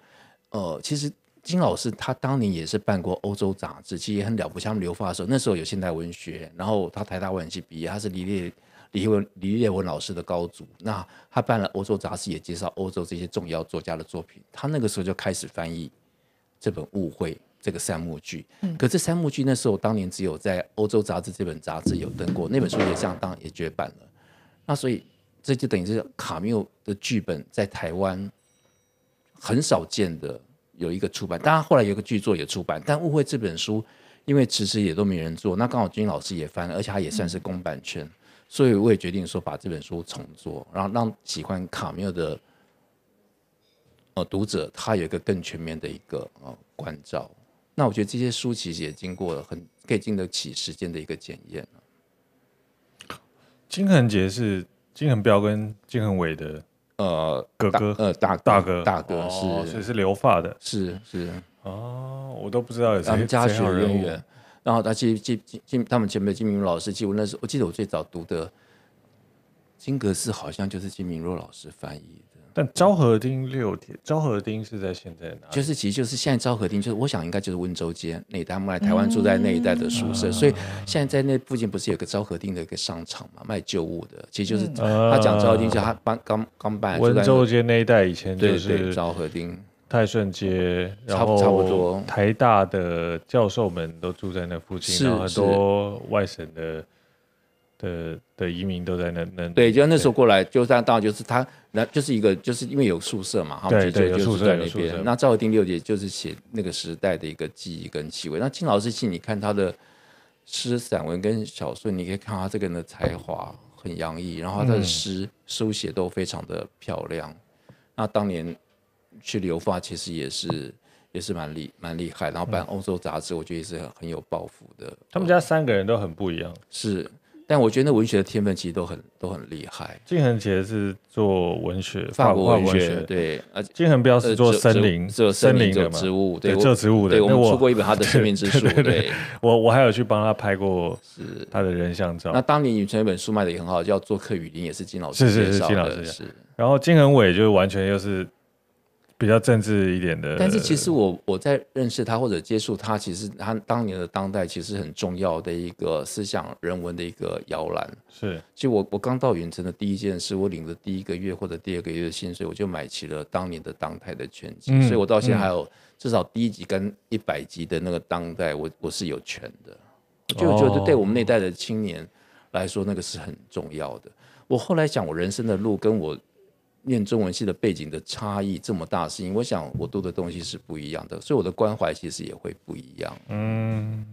呃，其实。金老师他当年也是办过欧洲杂志，其实也很了不起。他们留发的时候，那时候有现代文学，然后他台大文系毕业，他是李烈李文李烈文老师的高祖。那他办了欧洲杂志，也介绍欧洲这些重要作家的作品。他那个时候就开始翻译这本《误会》这个三幕剧。嗯。可这三幕剧那时候当年只有在《欧洲杂志》这本杂志有登过，那本书也相当也绝版了。那所以这就等于是卡缪的剧本在台湾很少见的。有一个出版，当然后来有个剧作也出版，但误会这本书，因为迟迟也都没人做，那刚好金老师也翻，而且他也算是公版权，所以我也决定说把这本书重做，然后让喜欢卡缪的呃读者他有一个更全面的一个呃关照。那我觉得这些书其实也经过了很可以经得起时间的一个检
验金恒杰是金恒标跟金恒伟的。呃，哥哥，呃，大大哥，大哥是，所以是留发的，是是，哦，我都不知道有们么重人员，
然后，他记记记他们前辈金明老师，记我那时候，我记得我最早读的《金阁寺》，好像就是金明若老师翻译。
但昭和町六天，昭和町是在现在
哪？就是其实就是现在昭和町，就是我想应该就是温州街那一带，台湾住在那一带的宿舍，所以现在在那附近不是有个昭和町的一个商场
嘛，卖旧物的，其实就是他讲昭和町就是他
刚刚刚搬。温州街
那一带以前就是昭和町、泰顺街，差差不多。台大的教授们都住在那附近，是很多外省的。的
的移民都在那那对，就那时候过来，就他当就是他，那就是一个就是因为有宿舍嘛，哈，对对，有宿舍那边。那赵一丁六姐就是写那个时代的一个记忆跟气味。那金老师，其实你看他的诗、散文跟小说，你可以看他这个人的才华很洋溢，然后他的诗书写都非常的漂亮。那当年去留发，其实也是也是蛮厉蛮厉害，然后办欧洲杂志，我觉得也是很有抱负的。他们家三个人都很不一样，是。但我觉得那文学的天分其实
都很都很厉害。金恒杰是做文学，法国文学。对，且金恒标是做森林，做森林的植物，对，做植物的。对，我出过一本他的《生命之书》。对我我还有去帮他拍过是他的人像照。那当年宇前有本书
卖的也很好，叫《做客雨林》，也是金老师介绍的。是是是，金老师。
然后金恒伟就完全又是。比较政治一点的，但是其实
我我在认识他或者接触他，其实他当年的当代其实很重要的一个思想人文的一个摇篮。是，其实我我刚到云城的第一件事，我领的第一个月或者第二个月的薪水，我就买起了当年的当代的全集。所以，我到现在还有至少第一集跟一百集的那个当代，我我是有权的。
就就对
我们那代的青年来说，那个是很重要的。我后来讲我人生的路，跟我。念中文系的背景的差异这么大，是因为我想我读的东西是不一样的，所以我的关怀其实也会不一样。
嗯，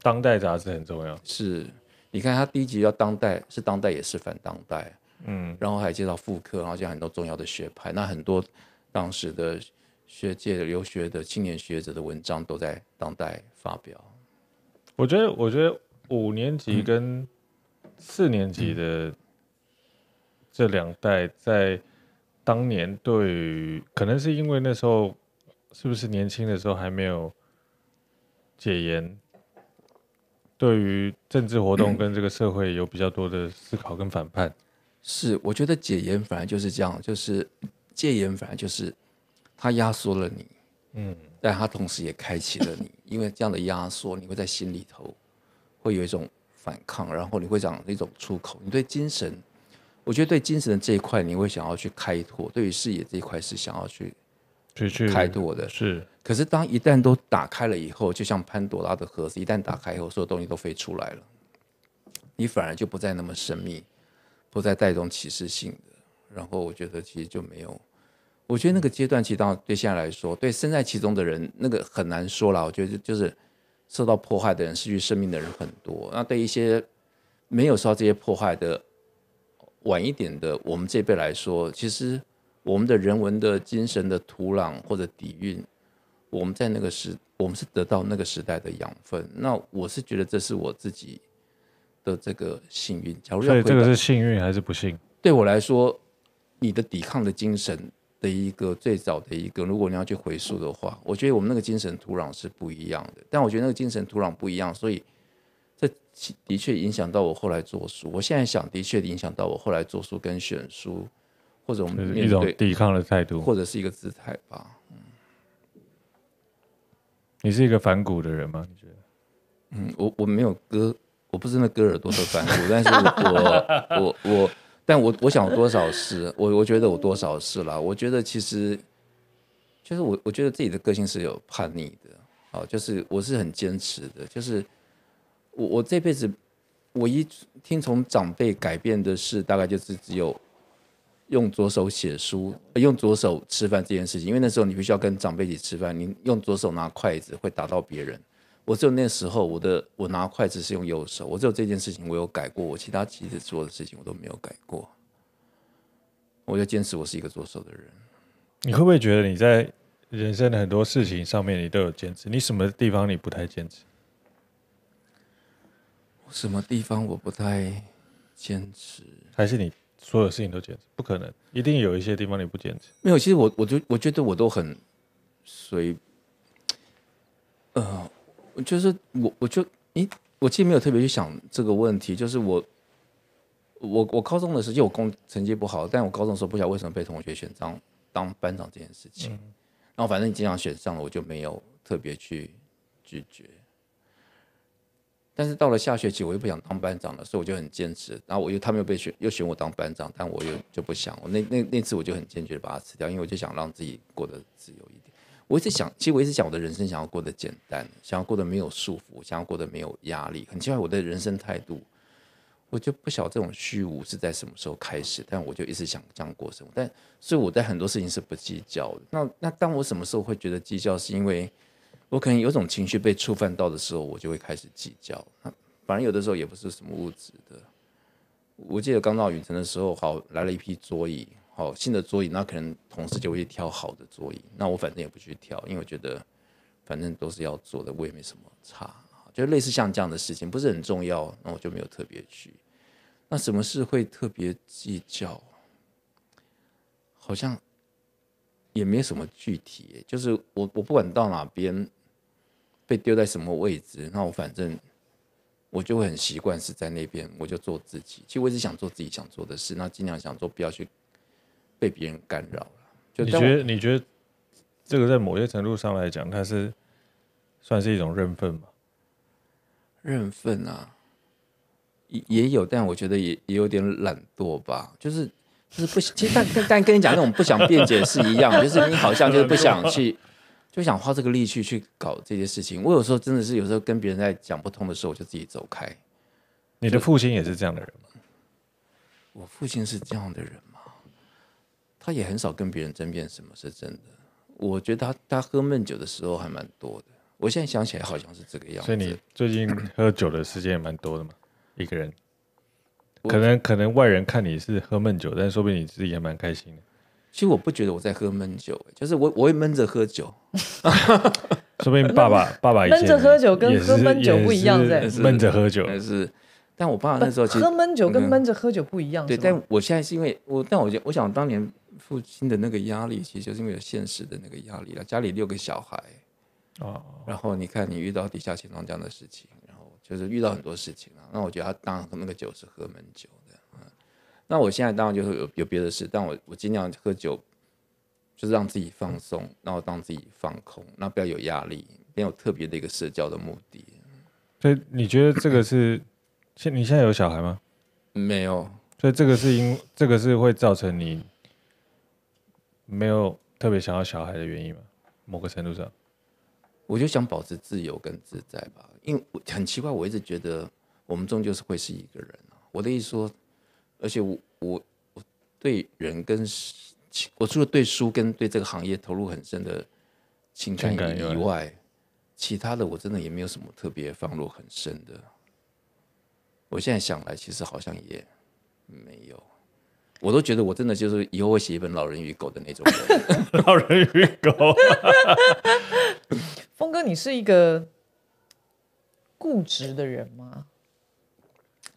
当代杂志很重要，是，你看他第一集叫《
当代》，是当代也是反当代，嗯，然后还介绍复刻，然后讲很多重要的学派，那很多当时的学界的留学的青年学者的文章都在《当代》发表。
我觉得，我觉得五年级跟四年级的。这两代在当年对于，可能是因为那时候是不是年轻的时候还没有解严，对于政治活动 跟这个社会有比较多的思考跟反叛。是，我觉得解
严反而就是这样，就是戒严反而就是它压缩了你，嗯，但它同时也开启了你，因为这样的压缩你会在心里头会有一种反抗，然后你会长一种出口，你对精神。我觉得对精神这一块，你会想要去开拓；对于视野这一块，是想要去去开拓的。是，可是当一旦都打开了以后，就像潘朵拉的盒子，一旦打开以后，所有东西都飞出来了，你反而就不再那么神秘，不再带动歧视性的。然后我觉得其实就没有，我觉得那个阶段，其实对现在来说，对身在其中的人，那个很难说了。我觉得就是受到破害的人、失去生命的人很多。那对一些没有受到这些破坏的，晚一点的，我们这辈来说，其实我们的人文的精神的土壤或者底蕴，我们在那个时，我们是得到那个时代的养分。那我是觉得这是我自己的这个幸运。假如要回，所以这个是幸运还是不幸？对我来说，你的抵抗的精神的一个最早的一个，如果你要去回溯的话，我觉得我们那个精神土壤是不一样的。但我觉得那个精神土壤不一样，所以。这的确影响到我后来做书。我现在想，的确影响到我后来做书跟选书，或者我们一种抵
抗的态度，或者是一个姿态吧。嗯，你是一个反
骨的人吗？你觉得？嗯，我我没有割，我不是那割耳多的反骨，但是
我
我我，但我我想多少是，我我觉得我多少是了。我觉得其实，就是我我觉得自己的个性是有叛逆的，哦，就是我是很坚持的，就是。我我这辈子，我一听从长辈改变的事，大概就是只有用左手写书，用左手吃饭这件事情。因为那时候你必须要跟长辈一起吃饭，你用左手拿筷子会打到别人。我只有那时候，我的我拿筷子是用右手。我只有这件事情我有改过，我其他
其实做的事情我都没有改过。我就坚持我是一个左手的人。你会不会觉得你在人生的很多事情上面你都有坚持？你什么地方你不太坚持？什么地方我不太坚持？还是你所有事情都坚持？不可能，一定有一些地方你不坚持。没有，其实我，我就我觉得我都很随，呃，
我就是我，我就，咦，我其实没有特别去想这个问题。就是我，我，我高中的时候，我工成绩不好，但我高中的时候不晓得为什么被同学选上当班长这件事情，然后反正你经常选上了，我就没有特别去拒绝。但是到了下学期，我又不想当班长了，所以我就很坚持。然后我又他们又被选，又选我当班长，但我又就不想。我那那那次我就很坚决的把它辞掉，因为我就想让自己过得自由一点。我一直想，其实我一直想我的人生想要过得简单，想要过得没有束缚，想要过得没有压力。很奇怪，我的人生态度，我就不晓得这种虚无是在什么时候开始，但我就一直想这样过生活。但所以我在很多事情是不计较的。那那当我什么时候会觉得计较，是因为？我可能有种情绪被触犯到的时候，我就会开始计较。那反正有的时候也不是什么物质的。我记得刚到云城的时候，好来了一批桌椅，好新的桌椅，那可能同事就会去挑好的桌椅，那我反正也不去挑，因为我觉得反正都是要做的，我也没什么差。就类似像这样的事情，不是很重要，那我就没有特别去。那什么事会特别计较？好像也没什么具体，就是我我不管到哪边。被丢在什么位置？那我反正我就会很习惯是在那边，我就做自己。其实我是想做自己想做的事，那尽量想做，不要去被别人干扰了。
你觉得？你觉得这个在某些程度上来讲，它是算是一种认份吗？认份啊，也也有，但我
觉得也也有点懒惰吧。就是就是不想，其实但但跟你讲那种不想辩解是一样，就是你好像就是不想去。就想花这个力气去搞这些事情。我有时候真的是有时候跟别人在讲不通的时候，我就自己走开。你的父亲也是这样的人吗？我父亲是这样的人吗？他也很少跟别人争辩什么是真的。我觉得他他喝闷酒的时候还蛮多的。我现在想起来
好像是这个样子。所以你最近喝酒的时间也蛮多的嘛？一个人？可能可能外人看你是喝闷酒，但是说不定你自己也蛮开心的。其实我不觉得我在喝闷酒，就是我我会闷着喝酒，说明爸爸爸爸
闷着喝酒跟喝闷酒不一样，是闷
着喝酒是。但我爸那时候其实喝闷酒跟闷着
喝酒不一样。对，但
我现在是因为我，但我觉我想当年父亲的那个压力，其实就是因为有现实的那个压力了。家里六个小孩，哦，然后你看你遇到地下钱庄这样的事情，然后就是遇到很多事情了，那我觉得他当那个酒是喝闷酒。那我现在当然就是有有别的事，但我我尽量喝酒，就是让自己放松，然后让自己放空，那不要有压力，没有特别的一个社
交的目的。所以你觉得这个是现你现在有小孩吗？没有。所以这个是因这个是会造成你没有特别想要小孩的原因吗？某个程度上，我就想保持自由
跟自在吧。因为很奇怪，我一直觉得我们终究是会是一个人啊。我的意思说。而且我我我对人跟情，我除了对书跟对这个行业投入很深的情感以外，其他的我真的也没有什么特别放入很深的。我现在想来，其实好像也没有。我都觉得我真的就是以后会写一本《老人与狗》的那种。老人与狗。
峰哥，你是一个固执的人吗？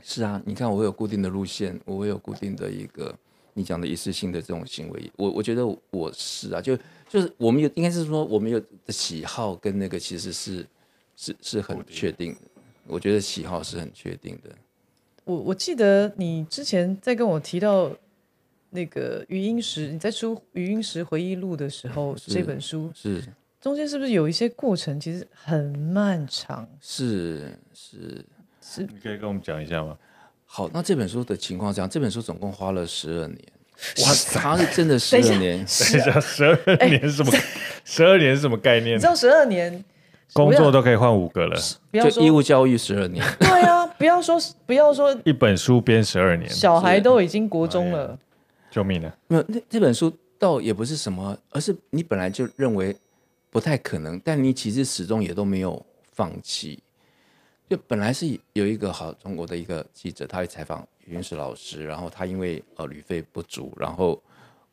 是啊，你看我有固定的路线，我会有固定的一个你讲的一次性的这种行为，我我觉得我是啊，就就是我们有应该是说我们有的喜好跟那个其实是是是很确定的，我觉得喜好是很确定的。
我我记得你之前在跟我提到那个余英时，你在出余英时回忆录的时候，这本书是中间是不是有一些过程其实很漫长？
是是。你可以跟我们讲一下吗？好，那这本书的情况怎样？这本书总共花了十二年，哇，他是真的十二年，十 二
十二年是什么？十二年是什么概念？你知道
十二年工作都可以
换五个了，就义务教育十二年。
对啊，不要说不要说
一本书编十二年，小
孩都已经国中了，
救命啊！没有，那这本书倒也不是
什么，而是你本来就认为不太可能，但你其实始终也都没有放弃。本来是有一个好中国的一个记者，他去采访余映时老师，然后他因为呃旅费不足，然后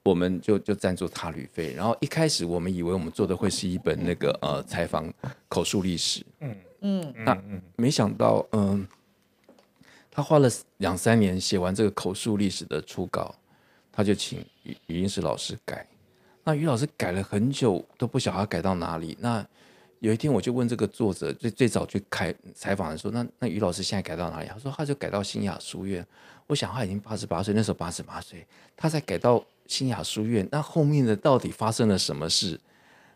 我们就就赞助他旅费，然后一开始我们以为我们做的会是一本那个呃采访口述历史，
嗯嗯，那
没想到嗯，他花了两三年写完这个口述历史的初稿，他就请余余映时老师改，那于老师改了很久都不晓得改到哪里，那。有一天我就问这个作者最最早去开采访的时候，那那于老师现在改到哪里？他说他就改到新雅书院。我想他已经八十八岁，那时候八十八岁，他才改到新雅书院。那后面的到底发生了什么事？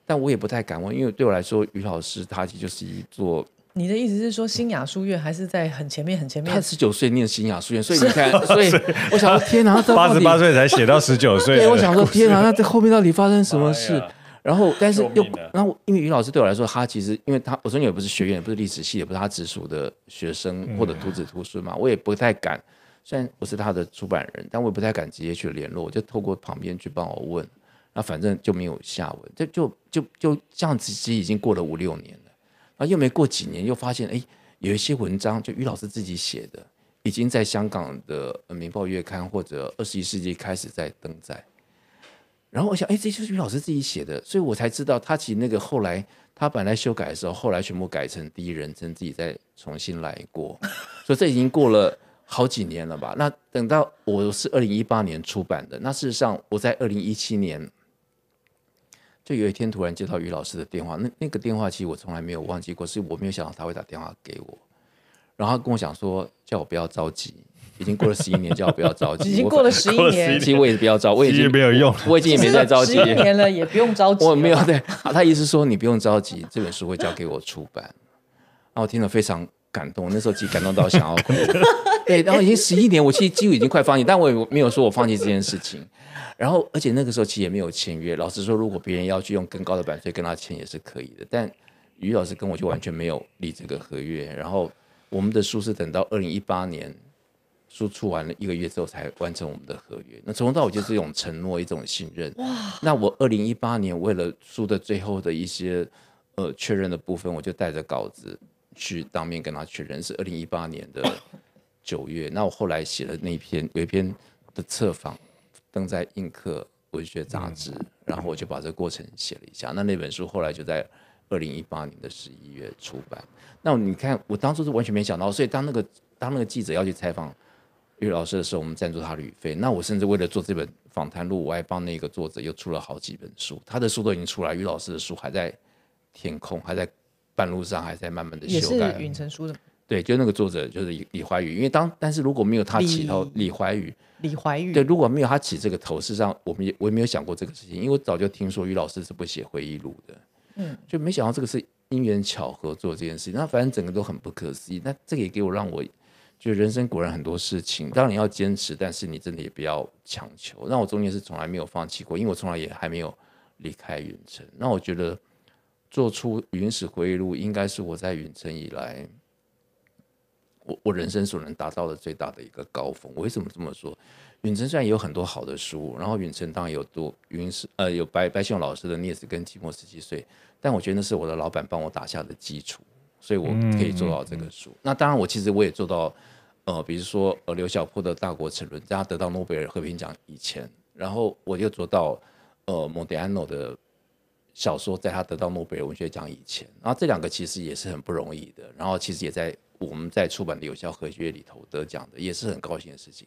但我也不太敢问，因为对我来说，于老师他就是一座。
你的意思是说新雅书院还是在很前面很前面？他十
九岁念新雅书院，所以你 看，所以我想说天啊，八十八岁才写
到十九岁。对，我想说天啊，那这后面到底发生什么事？
然后，但是又，然后因为于老师对我来说，他其实，因为他，我说你也不是学院，不是历史系，也不是他直属的学生或者徒子徒孙嘛，我也不太敢。虽然我是他的出版人，但我也不太敢直接去联络，就透过旁边去帮我问。那反正就没有下文，就就就就这样子，其实已经过了五六年了。啊，又没过几年，又发现哎，有一些文章就于老师自己写的，已经在香港的《明报月刊》或者《二十一世纪》开始在登载。然后我想，哎，这就是于老师自己写的，所以我才知道他其实那个后来，他本来修改的时候，后来全部改成第一人称，自己再重新来过。所以这已经过了好几年了吧？那等到我是二零一八年出版的，那事实上我在二零一七年就有一天突然接到于老师的电话，那那个电话其实我从来没有忘记过，是我没有想到他会打电话给我，然后跟我讲说叫我不要着急。已经过了十一年，叫我不要着急。已经过了十一年，其实我也是不要着急，我已经没有用我已经也没再着急。十年了，
也不用着急。我没有对，
他意思说你不用着急，这本书会交给我出版。然后我听了非常感动，那时候其实感动到想要哭。对，然后已经十一年，我其实几乎已经快放弃，但我也没有说我放弃这件事情。然后，而且那个时候其实也没有签约。老师说，如果别人要去用更高的版税跟他签也是可以的，但于老师跟我就完全没有立这个合约。然后，我们的书是等到二零一八年。输出完了一个月之后才完成我们的合约。那从头到尾就是一种承诺，一种信任。哇！那我二零一八年为了书的最后的一些呃确认的部分，我就带着稿子去当面跟他确认，是二零一八年的九月。那我后来写了那篇有一篇的侧访登在《映客文学》杂志，然后我就把这个过程写了一下。那那本书后来就在二零一八年的十一月出版。那你看，我当初是完全没想到，所以当那个当那个记者要去采访。于老师的时候，我们赞助他旅费。那我甚至为了做这本访谈录，我还帮那个作者又出了好几本书。他的书都已经出来，于老师的书还在填空，还在半路上，还在慢慢的修改。也是允书的。对，就那个作者就是李李怀宇，因为当但是如果没有他起头，李怀宇，李怀宇，对，如果没有他起这个头，事实上，我们也我也没有想过这个事情，因为我早就听说于老师是不写回忆录的，嗯，就没想到这个是因缘巧合做这件事情。那反正整个都很不可思议。那这个也给我让我。就人生果然很多事情，当然你要坚持，但是你真的也不要强求。那我中间是从来没有放弃过，因为我从来也还没有离开远城。那我觉得做出《云史回忆录》应该是我在远城以来，我我人生所能达到的最大的一个高峰。我为什么这么说？远城虽然也有很多好的书，然后远城当然有多云史，呃，有白白秀老师的《镊子》跟《寂寞十七岁》，但我觉得那是我的老板帮我打下的基础。所以我可以做到这个书。那当然，我其实我也做到，呃，比如说呃，刘小波的《大国沉沦》在他得到诺贝尔和平奖以前，然后我就做到呃，蒙迪安诺的小说在他得到诺贝尔文学奖以前。然后这两个其实也是很不容易的。然后其实也在我们在出版的有效合约里头得奖的，也是很高兴的事情。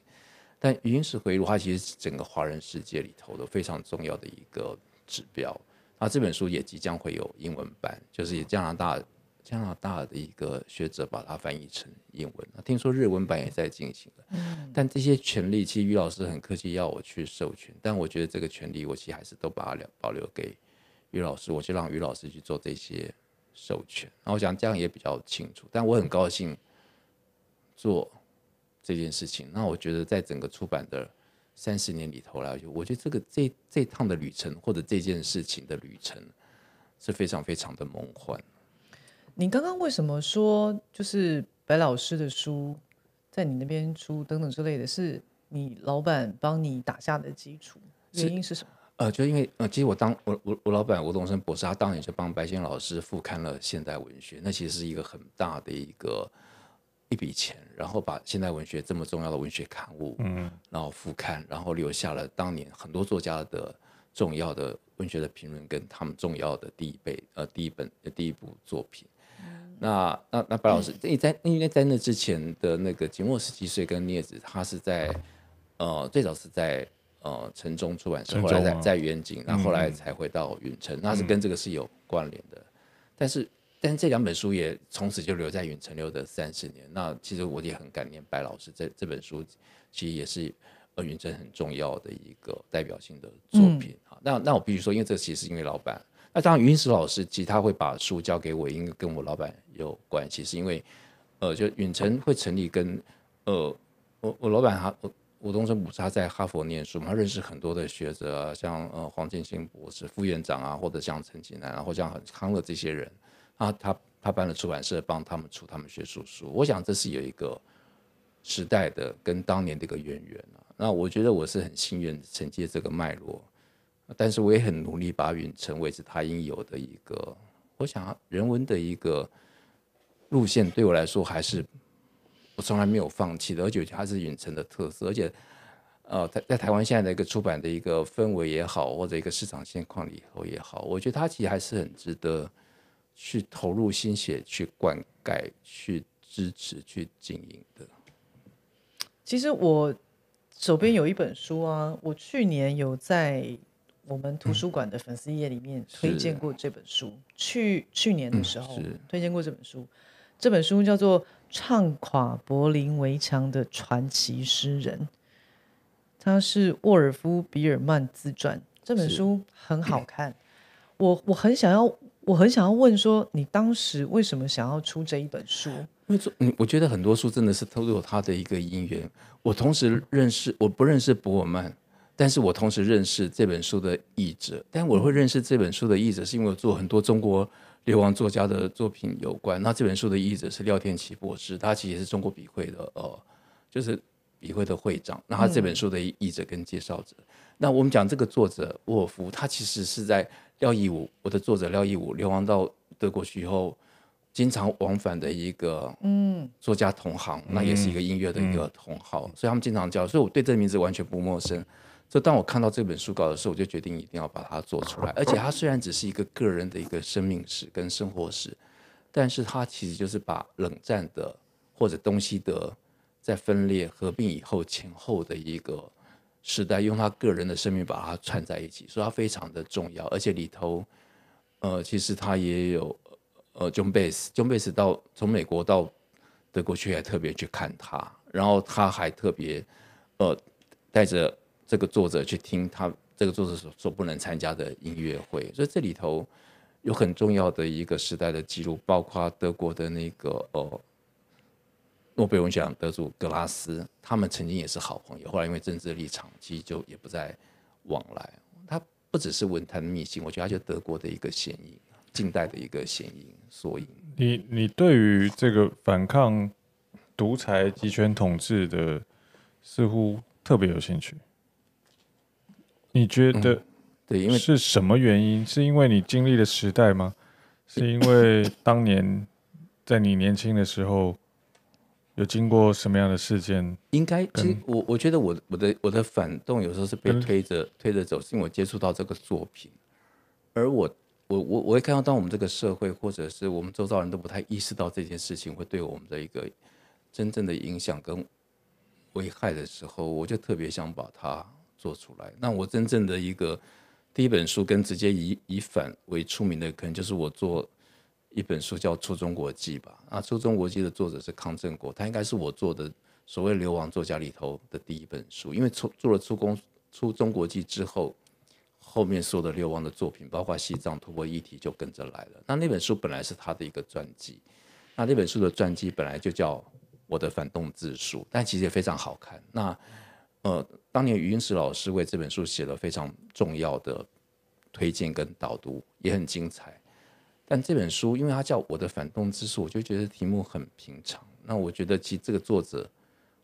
但语音史回录它其实整个华人世界里头的非常重要的一个指标。那这本书也即将会有英文版，就是以加拿大。加拿大的一个学者把它翻译成英文，听说日文版也在进行了。嗯，但这些权利其实于老师很客气，要我去授权，但我觉得这个权利我其实还是都把它留保留给于老师，我就让于老师去做这些授权。然后我想这样也比较清楚。但我很高兴做这件事情。那我觉得在整个出版的三十年里头来，我觉得这个这这趟的旅程或者这件事情的旅程是非常非常的梦幻。
你刚刚为什么说就是白老师的书在你那边出等等之类的，是你老板帮你打下的基础？原因是什么？
呃，就因为呃，其实我当我我我老板吴东升博士，他当年就帮白先老师复刊了《现代文学》，那其实是一个很大的一个一笔钱，然后把《现代文学》这么重要的文学刊物，嗯，然后复刊，然后留下了当年很多作家的重要的文学的评论跟他们重要的第一辈呃第一本的第一部作品。那那那白老师，你为在因为在那之前的那个《寂寞十七岁》跟《镊子》，他是在呃最早是在呃城中出版社，后来在在远景，那后后来才回到云城，那是跟这个是有关联的。但是但是这两本书也从此就留在云城，留的三十年。那其实我也很感念白老师这这本书，其实也是呃云城很重要的一个代表性的作品。啊，那那我必须说，因为这其实是因为老板。那当然，云石老师其实他会把书交给我，应该跟我老板有关系，是因为，呃，就远成会成立跟，呃，我我老板哈，我东升，他在哈佛念书嘛，他认识很多的学者啊，像呃黄建新博士、副院长啊，或者像陈景南，然后像康乐这些人，啊，他他办了出版社，帮他们出他们学术书，我想这是有一个时代的跟当年的一个渊源啊，那我觉得我是很幸运承接这个脉络。但是我也很努力把运成为是他应有的一个，我想人文的一个路线对我来说还是我从来没有放弃的，而且它是允城的特色，而且呃，在在台湾现在的一个出版的一个氛围也好，或者一个市场现况里头也好，我觉得它其实还是很值得去投入心血去灌溉、去支持、去经营的。
其实我手边有一本书啊，我去年有在。我们图书馆的粉丝页里面推荐过这本书，去去年的时候推荐过这本书。这本书叫做《唱垮柏林围墙的传奇诗人》，他是沃尔夫·比尔曼自传。这本书很好看，我我很想要，我很想要问说，你当时为什么想要出这一本书？
因为做，我觉得很多书真的是偷走他的一个因缘。我同时认识，我不认识博尔曼。但是我同时认识这本书的译者，但我会认识这本书的译者，是因为我做很多中国流亡作家的作品有关。那这本书的译者是廖天奇博士，他其实也是中国笔会的，呃，就是笔会的会长。那他这本书的译者跟介绍者。那我们讲这个作者沃尔夫，他其实是在廖义武，我的作者廖义武流亡到德国去以后，经常往返的一个嗯作家同行，那也是一个音乐的一个同好，所以他们经常叫，所以我对这个名字完全不陌生。就当我看到这本书稿的时候，我就决定一定要把它做出来。而且它虽然只是一个个人的一个生命史跟生活史，但是它其实就是把冷战的或者东西德在分裂合并以后前后的一个时代，用他个人的生命把它串在一起，所以它非常的重要。而且里头，呃，其实他也有，呃，John Base，John Base 到从美国到德国去，还特别去看他，然后他还特别，呃，带着。这个作者去听他这个作者所所不能参加的音乐会，所以这里头有很重要的一个时代的记录，包括德国的那个呃诺贝尔奖得主格拉斯，他们曾经也是好朋友，后来因为政治立场，其实就也不再往来。他不只是文坛的秘辛，我觉得他就德国的一个显影，近代的一个显影缩影。
你你对于这个反抗独裁集权统治的似乎特别有兴趣。你觉得，对，因为是什么原因？是因为你经历了时代吗？是因为当年在你年轻的时候有经过什么样的事件？应该，其实
我我觉得，我我的我的反动有时候是被推着推着走，是因为我接触到这个作品。而我，我，我，我会看到当我们这个社会或者是我们周遭人都不太意识到这件事情会对我们的一个真正的影响跟危害的时候，我就特别想把它。做出来，那我真正的一个第一本书跟直接以以反为出名的，可能就是我做一本书叫《出中国记》吧。啊，《出中国记》的作者是康正国，他应该是我做的所谓流亡作家里头的第一本书。因为出做了《出公出中国记》之后，后面所有的流亡的作品，包括西藏突破议题，就跟着来了。那那本书本来是他的一个传记，那那本书的传记本来就叫《我的反动自述》，但其实也非常好看。那呃。当年余英时老师为这本书写了非常重要的推荐跟导读，也很精彩。但这本书，因为它叫《我的反动之书》，我就觉得题目很平常。那我觉得，其实这个作者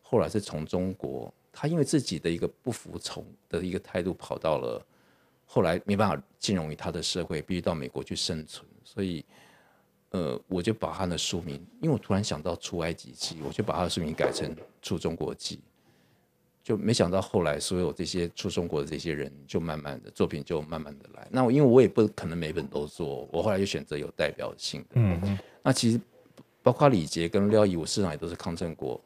后来是从中国，他因为自己的一个不服从的一个态度，跑到了后来没办法进入于他的社会，必须到美国去生存。所以，呃，我就把他的书名，因为我突然想到出埃及记，我就把他的书名改成出中国记。就没想到后来所有这些出中国的这些人，就慢慢的作品就慢慢的来。那我因为我也不可能每本都做，我后来就选择有代表性的。嗯嗯。那其实包括李杰跟廖毅，我事场上也都是康正国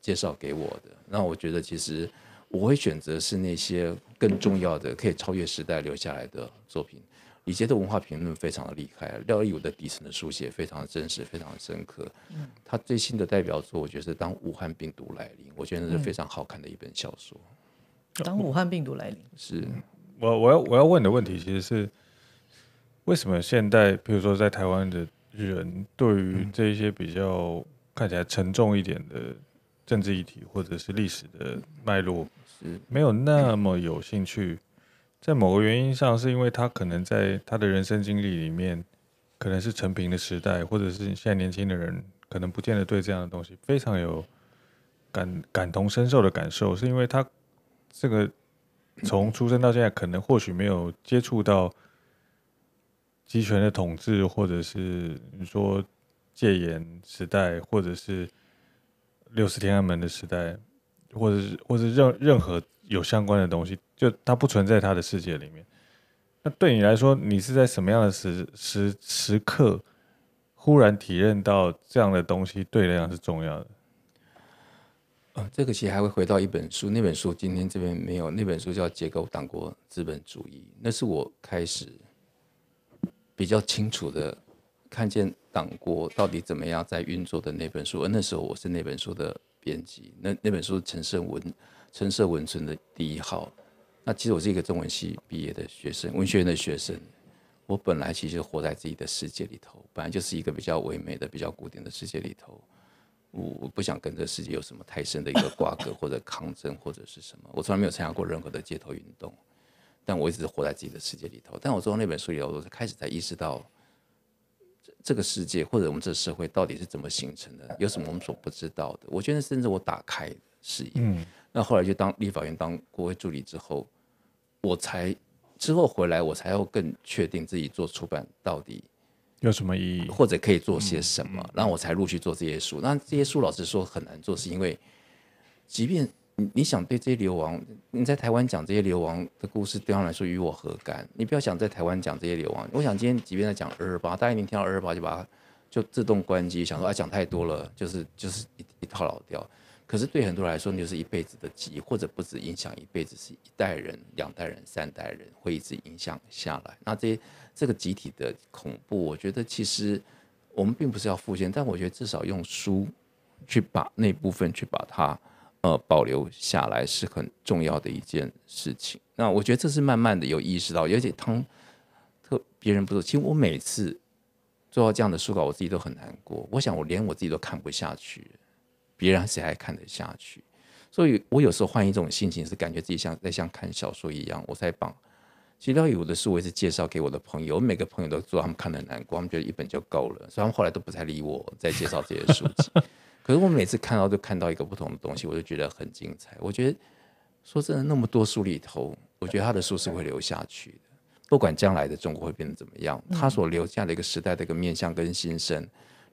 介绍给我的。那我觉得其实我会选择是那些更重要的，可以超越时代留下来的作品。以前的文化评论非常的厉害，廖一武的底层的书写非常的真实，非常深刻。嗯，他最新的代表作，我觉得《是《当武汉病毒来临》，我觉得是非常好看
的一本小说。
当武汉病毒来临，
是我我要我要问的问题，其实是为什么现代，比如说在台湾的人，对于这些比较看起来沉重一点的政治议题，或者是历史的脉络，是没有那么有兴趣。在某个原因上，是因为他可能在他的人生经历里面，可能是陈平的时代，或者是现在年轻的人，可能不见得对这样的东西非常有感感同身受的感受，是因为他这个从出生到现在，可能或许没有接触到集权的统治，或者是说戒严时代，或者是六四天安门的时代，或者是或者任任何有相关的东西。就它不存在他的世界里面，那对你来说，你是在什么样的时时时刻，忽然体认到这样的东西对样是重要的？呃，这个其实还会回到一本
书，那本书今天这边没有，那本书叫《结构党国资本主义》，那是我开始比较清楚的看见党国到底怎么样在运作的那本书。而那时候我是那本书的编辑，那那本书陈胜文陈胜文村的第一号。那其实我是一个中文系毕业的学生，文学院的学生。我本来其实活在自己的世界里头，本来就是一个比较唯美的、比较古典的世界里头。我我不想跟这个世界有什么太深的一个瓜葛，或者抗争，或者是什么。我从来没有参加过任何的街头运动，但我一直活在自己的世界里头。但我从那本书里头开始才意识到，这这个世界或者我们这社会到底是怎么形成的，有什么我们所不知道的。我觉得，甚至我打开视野。那后来就当立法院当国会助理之后，我才之后回来，我才要更确定自己做出版到底
有什么意义，或
者可以做些什么，然后我才陆续做这些书。那这些书老实说很难做，是因为，即便你你想对这些流亡，你在台湾讲这些流亡的故事，对他来说与我何干？你不要想在台湾讲这些流亡。我想今天即便在讲二二八，大家一定听到二二八就把它就自动关机，想说啊讲太多了，就是就是一一套老调。可是对很多人来说，你就是一辈子的记忆，或者不止影响一辈子，是一代人、两代人、三代人，会一直影响下来。那这这个集体的恐怖，我觉得其实我们并不是要复现，但我觉得至少用书去把那部分去把它呃保留下来，是很重要的一件事情。那我觉得这是慢慢的有意识到，而且当特别人不是，其实我每次做到这样的书稿，我自己都很难过。我想我连我自己都看不下去。别人谁还看得下去？所以，我有时候换一种心情，是感觉自己像在像看小说一样。我才帮。其实有的书，我也是介绍给我的朋友，我每个朋友都做，他们看的难，过，他们觉得一本就够了。所以他们后来都不太理我在介绍这些书籍。可是我每次看到，就看到一个不同的东西，我就觉得很精彩。我觉得说真的，那么多书里头，我觉得他的书是会留下去的，不管将来的中国会变得怎么样，他所留下的一个时代的一个面相跟心声。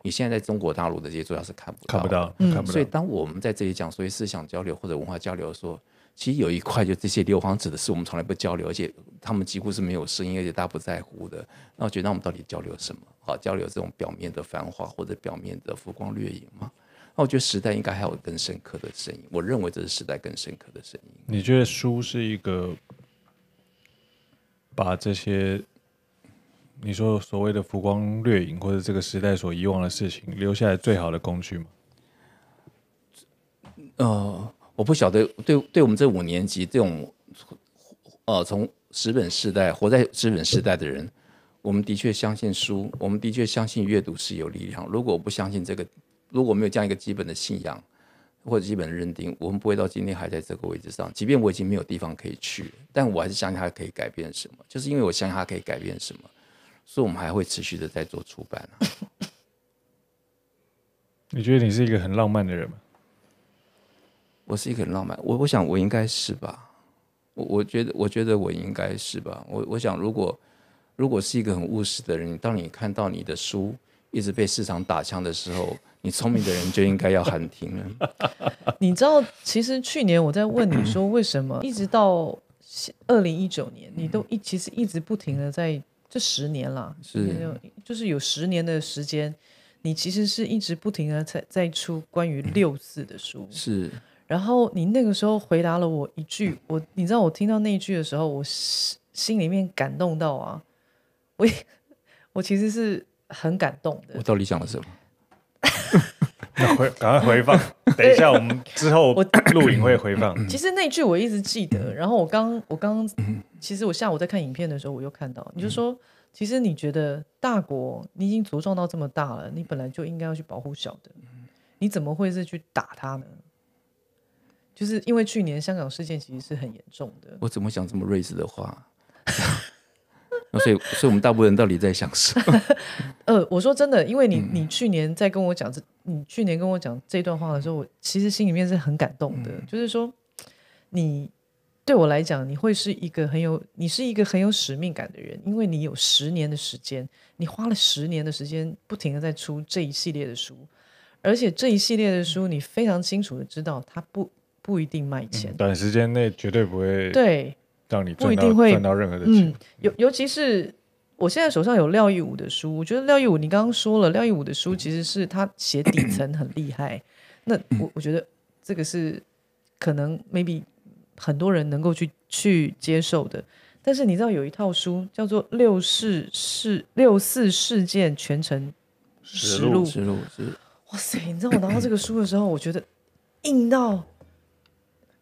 你现在在中国大陆的这些主要是看不到，看不到，嗯，所以当我们在这里讲所谓思想交流或者文化交流，的时候，其实有一块就这些硫磺指的是我们从来不交流，而且他们几乎是没有声音，而且大家不在乎的。那我觉得我们到底交流什么？好，交流这种表面的繁华或者表面的浮光掠影吗？那我觉得时代应该还有更深刻的声音。我认为这是时代更深
刻的声音。你觉得书是一个把这些？你说所谓的浮光掠影，或者这个时代所遗忘的事情，留下来最好的工具吗？呃，我不晓得，
对，对我们这五年级这种，呃，从十本时代活在资本时代的人，我们的确相信书，我们的确相信阅读是有力量。如果我不相信这个，如果没有这样一个基本的信仰或者基本的认定，我们不会到今天还在这个位置上。即便我已经没有地方可以去，但我还是相信它可以改变什么，就是因为我相信它可以改变什么。所以我们还会持续的在做出版啊？
你觉得你是一个很浪漫的人吗？
我是一个很浪漫，我我想我应该是吧。我我觉得我觉得我应该是吧。我我想如果如果是一个很务实的人，当你看到你的书一直被市场打枪的时候，你聪明的人就应该要喊停了。
你知道，其实去年我在问你说为什么，一直到二零一九年，你都一其实一直不停的在。这十年了，是就是有十年的时间，你其实是一直不停的在在出关于六四的书。是，然后你那个时候回答了我一句，我你知道我听到那一句的时候，我心心里面感动到啊，我我其实是很感动的。
我到底讲了什么？回，赶快回放。等一下，我们之后录影会回放。其实
那句我一直记得。然后我刚，我刚，其实我下午在看影片的时候，我又看到，你就说，其实你觉得大国你已经茁壮到这么大了，你本来就应该要去保护小的，你怎么会是去打他呢？就是因为去年香港事件其实是很严重的。
我怎么讲这么睿智的话？那所以，所以我们大部分人到底在想什么？
呃，我说真的，因为你，你去年在跟我讲这，你去年跟我讲这段话的时候，我其实心里面是很感动的。就是说，你对我来讲，你会是一个很有，你是一个很有使命感的人，因为你有十年的时间，你花了十年的时间不停的在出这一系列的书，而且这一系列的书，你非常清楚的知道，它不不一定卖钱，短
时间内绝对不会。对。
不一定会赚到任何的钱，尤尤其是我现在手上有廖义武的书，我觉得廖义武你刚刚说了，廖义武的书其实是他写底层很厉害，那我我觉得这个是可能 maybe 很多人能够去去接受的。但是你知道有一套书叫做《六四事六四事件全程实录》，实录哇塞！你知道我拿到这个书的时候，我觉得硬到，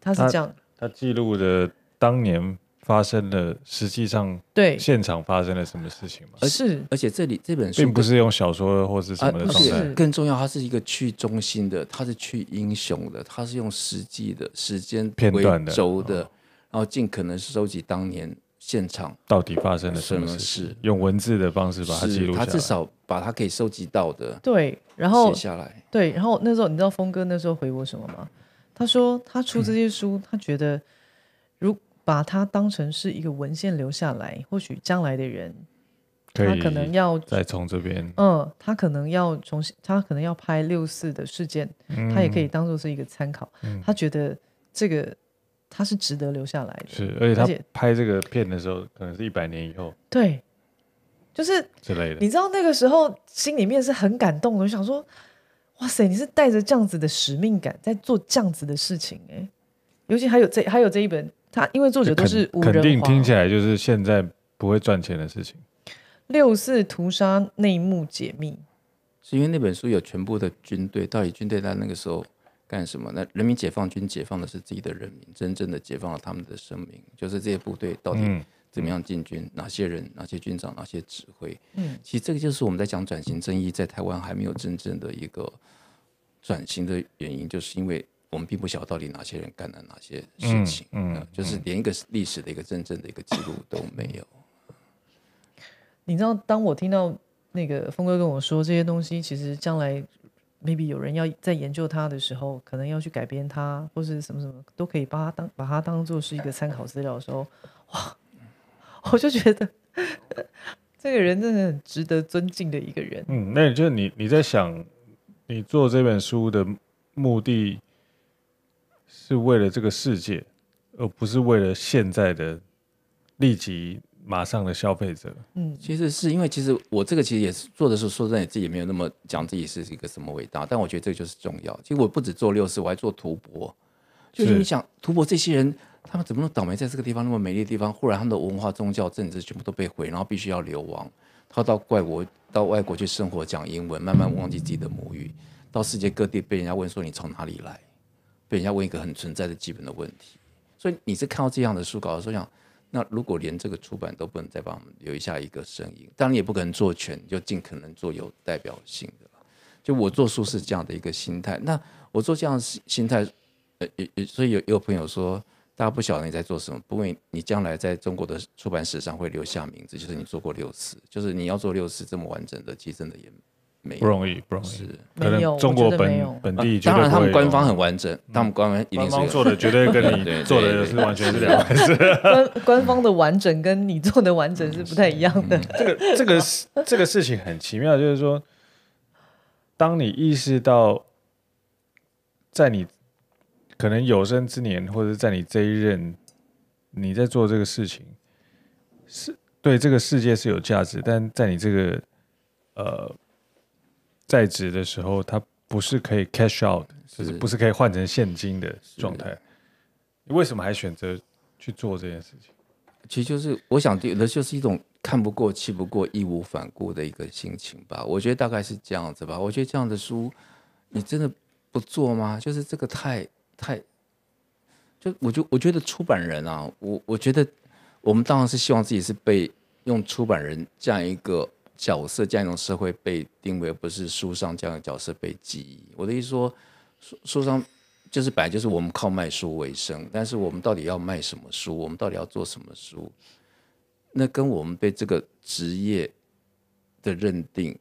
他是讲
他记录的。当年发生的，实际上对现场发生了什么事情吗？而是，而且这里这本书并不是用小说或是什么的状态，
更重要，它是一个去中心的，它是去英雄的，它是用实际的时间片段的，然后尽可能收集当年现场到底发生了什么事，用文字的方式把它记录下来。他至少把它可以收集到的对，
然后写下来。对，然后那时候你知道峰哥那时候回我什么吗？他说他出这些书，他觉得如。把它当成是一个文献留下来，或许将来的人，他可能要再
从这边，
嗯，他可能要重新，他可能要拍六四的事件，他也可以当做是一个参考。他觉得这个他是值得留下来的，是而且他
拍这个片的时候，可能是一百年以后，
对，就是之类的。你知道那个时候心里面是很感动的，我想说，哇塞，你是带着这样子的使命感在做这样子的事情哎，尤其还有这还有这一本。他因为作者都是肯定，听起
来就是现在不会赚钱的事情。
六四屠杀内幕解密，
是因为那本书有全
部的军队，到底军队在那个时候干什么？那人民解放军解放的是自己的人民，真正的解放了他们的生命。就是这些部队到底怎么样进军，哪些人、哪些军长、哪些指挥？嗯，其实这个就是我们在讲转型正义，在台湾还没有真正的一个转型的原因，就是因为。我们并不晓得到底哪些人干了哪些事情，嗯，就是连一个历史的一个真正的一个记录都没有。
你知道，当我听到那个峰哥跟我说这些东西，其实将来 maybe 有人要在研究它的时候，可能要去改编它，或是什么什么都可以把它当把它当做是一个参考资料的时候，哇，我就觉得这个人真的很值得尊敬的一个人。嗯，
那也就你你在想你做这本书的目的？是为了这个世界，而不是为了现在的立即马上的消费者。嗯，其实是因为，其实我这个其实也是做的时候，说真的，自己也没有那么讲自己是一个什
么伟大，但我觉得这个就是重要。其实我不止做六四，我还做图博，就是你想图博这些人，他们怎么能倒霉在这个地方那么美丽的地方，忽然他们的文化、宗教、政治全部都被毁，然后必须要流亡，他到外国到外国去生活，讲英文，慢慢忘记自己的母语，到世界各地被人家问说你从哪里来。被人家问一个很存在的基本的问题，所以你是看到这样的书稿的时候想，那如果连这个出版都不能再帮我们留下一个声音，当然也不可能做全，就尽可能做有代表性的就我做书是这样的一个心态，那我做这样心态，呃呃，所以有有朋友说，大家不晓得你在做什么，不为你将来在中国的出版史上会留下名字，就是你做过六次，就是你要做六次这么完整的、实真的研。
不容易，不容易，可
能中国本本地当然他们官方很完整，他们官方一定是做的绝对跟你 做的是完全是
两回事。
官官方的完整跟你做的完整是不太一样的。
这个这个事这个事情很奇妙，就是说，当你意识到，在你可能有生之年，或者在你这一任，你在做这个事情，是对这个世界是有价值，但在你这个呃。在职的时候，他不是可以 cash out，就是不是可以换成现金的状态。你为什么还选择去做这件事情？其实就是我想，那就是一种看
不过、气不过、义无反顾的一个心情吧。我觉得大概是这样子吧。我觉得这样的书，你真的不做吗？就是这个太太，就我就我觉得出版人啊，我我觉得我们当然是希望自己是被用出版人这样一个。角色这样一种社会被定位，而不是书上这样的角色被记忆。我的意思说，书书上就是本来就是我们靠卖书为生，但是我们到底要卖什么书？我们到底要做什么书？那跟我们对这个职业的认定，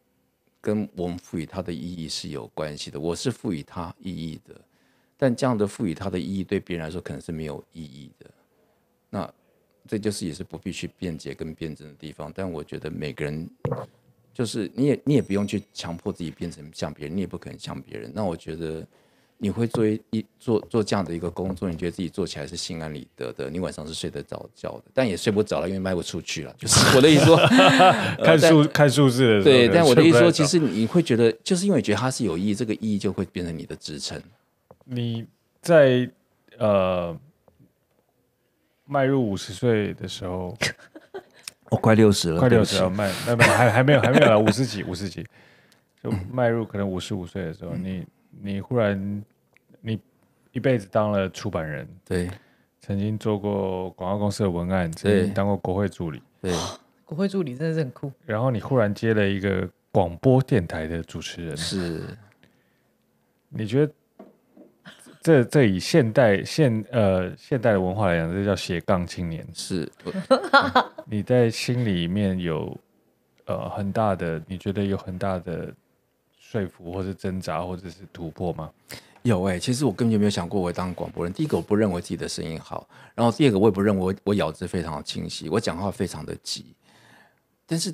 跟我们赋予它的意义是有关系的。我是赋予它意义的，但这样的赋予它的意义对别人来说可能是没有意义的。那。这就是也是不必去辩解跟辩证的地方，但我觉得每个人就是你也你也不用去强迫自己变成像别人，你也不可能像别人。那我觉得你会作为一做做这样的一个工作，你觉得自己做起来是心安理得的，你晚上是睡得着觉的，但也睡不着了，因为卖不出去了。就是我的意思说，看数看数字对，但我的意思说，其实你会觉得，就是因为觉得它是有意
义，这个意义就会变成你的支撑。你在呃。迈入五十岁的时候，我快六十了。快六十了，迈那还还没有还没有了 五十几五十几，就迈入可能五十五岁的时候，你你忽然你一辈子当了出版人，对，曾经做过广告公司的文案，对，当过国会助理，对，
国会助理真的是很酷。
然后你忽然接了一个广播电台的主持人，是，你觉得？这这以现代现呃现代的文化来讲，这叫斜杠青年。是，你在心里面有呃很大的，你觉得有很大的说服，或是挣扎，或者是突破吗？有哎，其实我根本就没有想过我当广播人。第一个，我不认为自己的声
音好；，然后第二个，我也不认为我咬字非常的清晰，我讲话非常的急。但是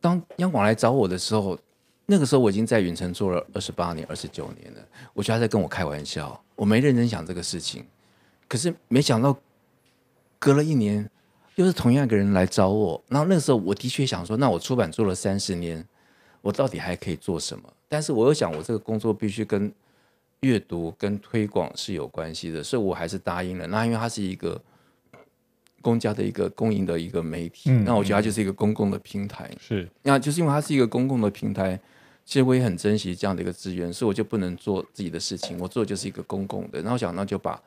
当央广来找我的时候，那个时候我已经在云城做了二十八年、二十九年了，我觉得他在跟我开玩笑，我没认真想这个事情。可是没想到隔了一年，又是同样一个人来找我。然后那个时候，我的确想说，那我出版做了三十年，我到底还可以做什么？但是我又想，我这个工作必须跟阅读、跟推广是有关系的，所以我还是答应了。那因为它是一个公家的一个公营的一个媒体，那我觉得它就是一个公共的平台。是，那就是因为它是一个公共的平台。其实我也很珍惜这样的一个资源，所以我就不能做自己的事情，我做就是一个公共的。然后想到就把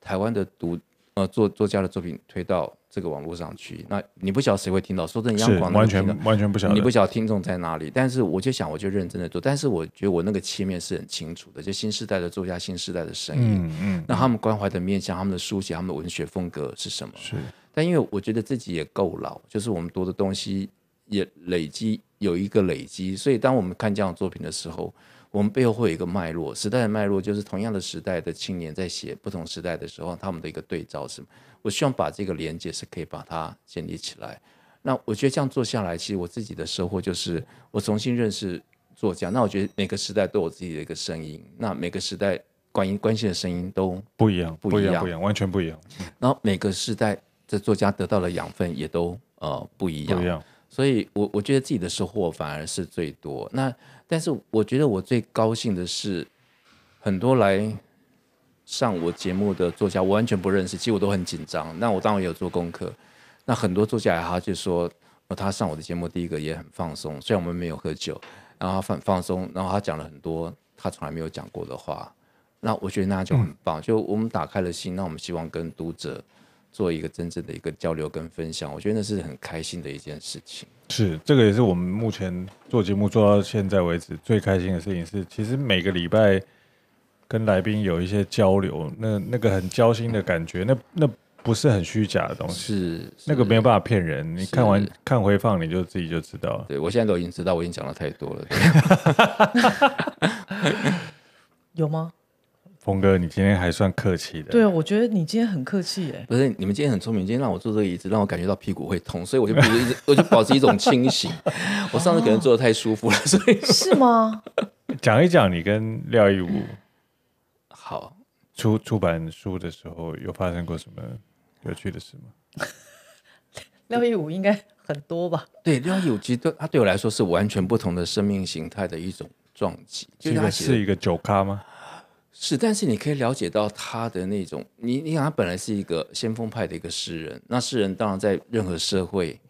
台湾的读呃作作家的作品推到这个网络上去。那你不晓得谁会听到，说真的，让广的，完全完全不晓得。你不晓得听众在哪里，但是我就想，我就认真的做。但是我觉得我那个切面是很清楚的，就新时代的作家，新时代的声音。嗯嗯。那他们关怀的面向，他们的书写，他们的文学风格是什么？是。但因为我觉得自己也够老，就是我们读的东西。也累积有一个累积，所以当我们看这样作品的时候，我们背后会有一个脉络，时代的脉络就是同样的时代的青年在写不同时代的时候，他们的一个对照是。我希望把这个连接是可以把它建立起来。那我觉得这样做下来，其实我自己的收获就是我重新认识作家。那我觉得每个时代都有自己的一个声音，那每个时代关于关心的声音都不一样，不一样，不一样，完全不一样。然后每个时代的作家得到的养分也都呃不一样，不一样。所以，我我觉得自己的收获反而是最多。那但是，我觉得我最高兴的是，很多来上我节目的作家，我完全不认识，其实我都很紧张。那我当然也有做功课。那很多作家他就说他上我的节目，第一个也很放松，虽然我们没有喝酒，然后放放松，然后他讲了很多他从来没有讲过的话。那我觉得那就很棒，就我们打开了心。那我们希望跟读者。做一个真正的一个交流跟分享，我觉得那是很开心的一件事
情。是，这个也是我们目前做节目做到现在为止最开心的事情。是，其实每个礼拜跟来宾有一些交流，那那个很交心的感觉，那那不是很虚假的东西，是那个没有办法骗人。你看完看回放，你就自己就知道。了。对我现在都已经知道，我已经讲了太多了。
有吗？
峰哥，你今天还算客气的。
对啊，我觉得你今天很客气哎。
不是，你们今天很聪明，今天让我坐这个椅子，让我感觉到屁股会痛，所以我就一直，我就保
持一种清醒。
我上次可能坐的太舒服了，所
以是吗？
讲一讲你跟廖一武 好出出版书的时候，有发生过什么有趣的事吗？
廖一武应该很多吧。
对，廖一武其实他对我来说是完全不同的生命形态的一种撞击。他是一个酒咖吗？是，但是你可以了解到他的那种，你你看他本来是一个先锋派的一个诗人，那诗人当然在任何社会，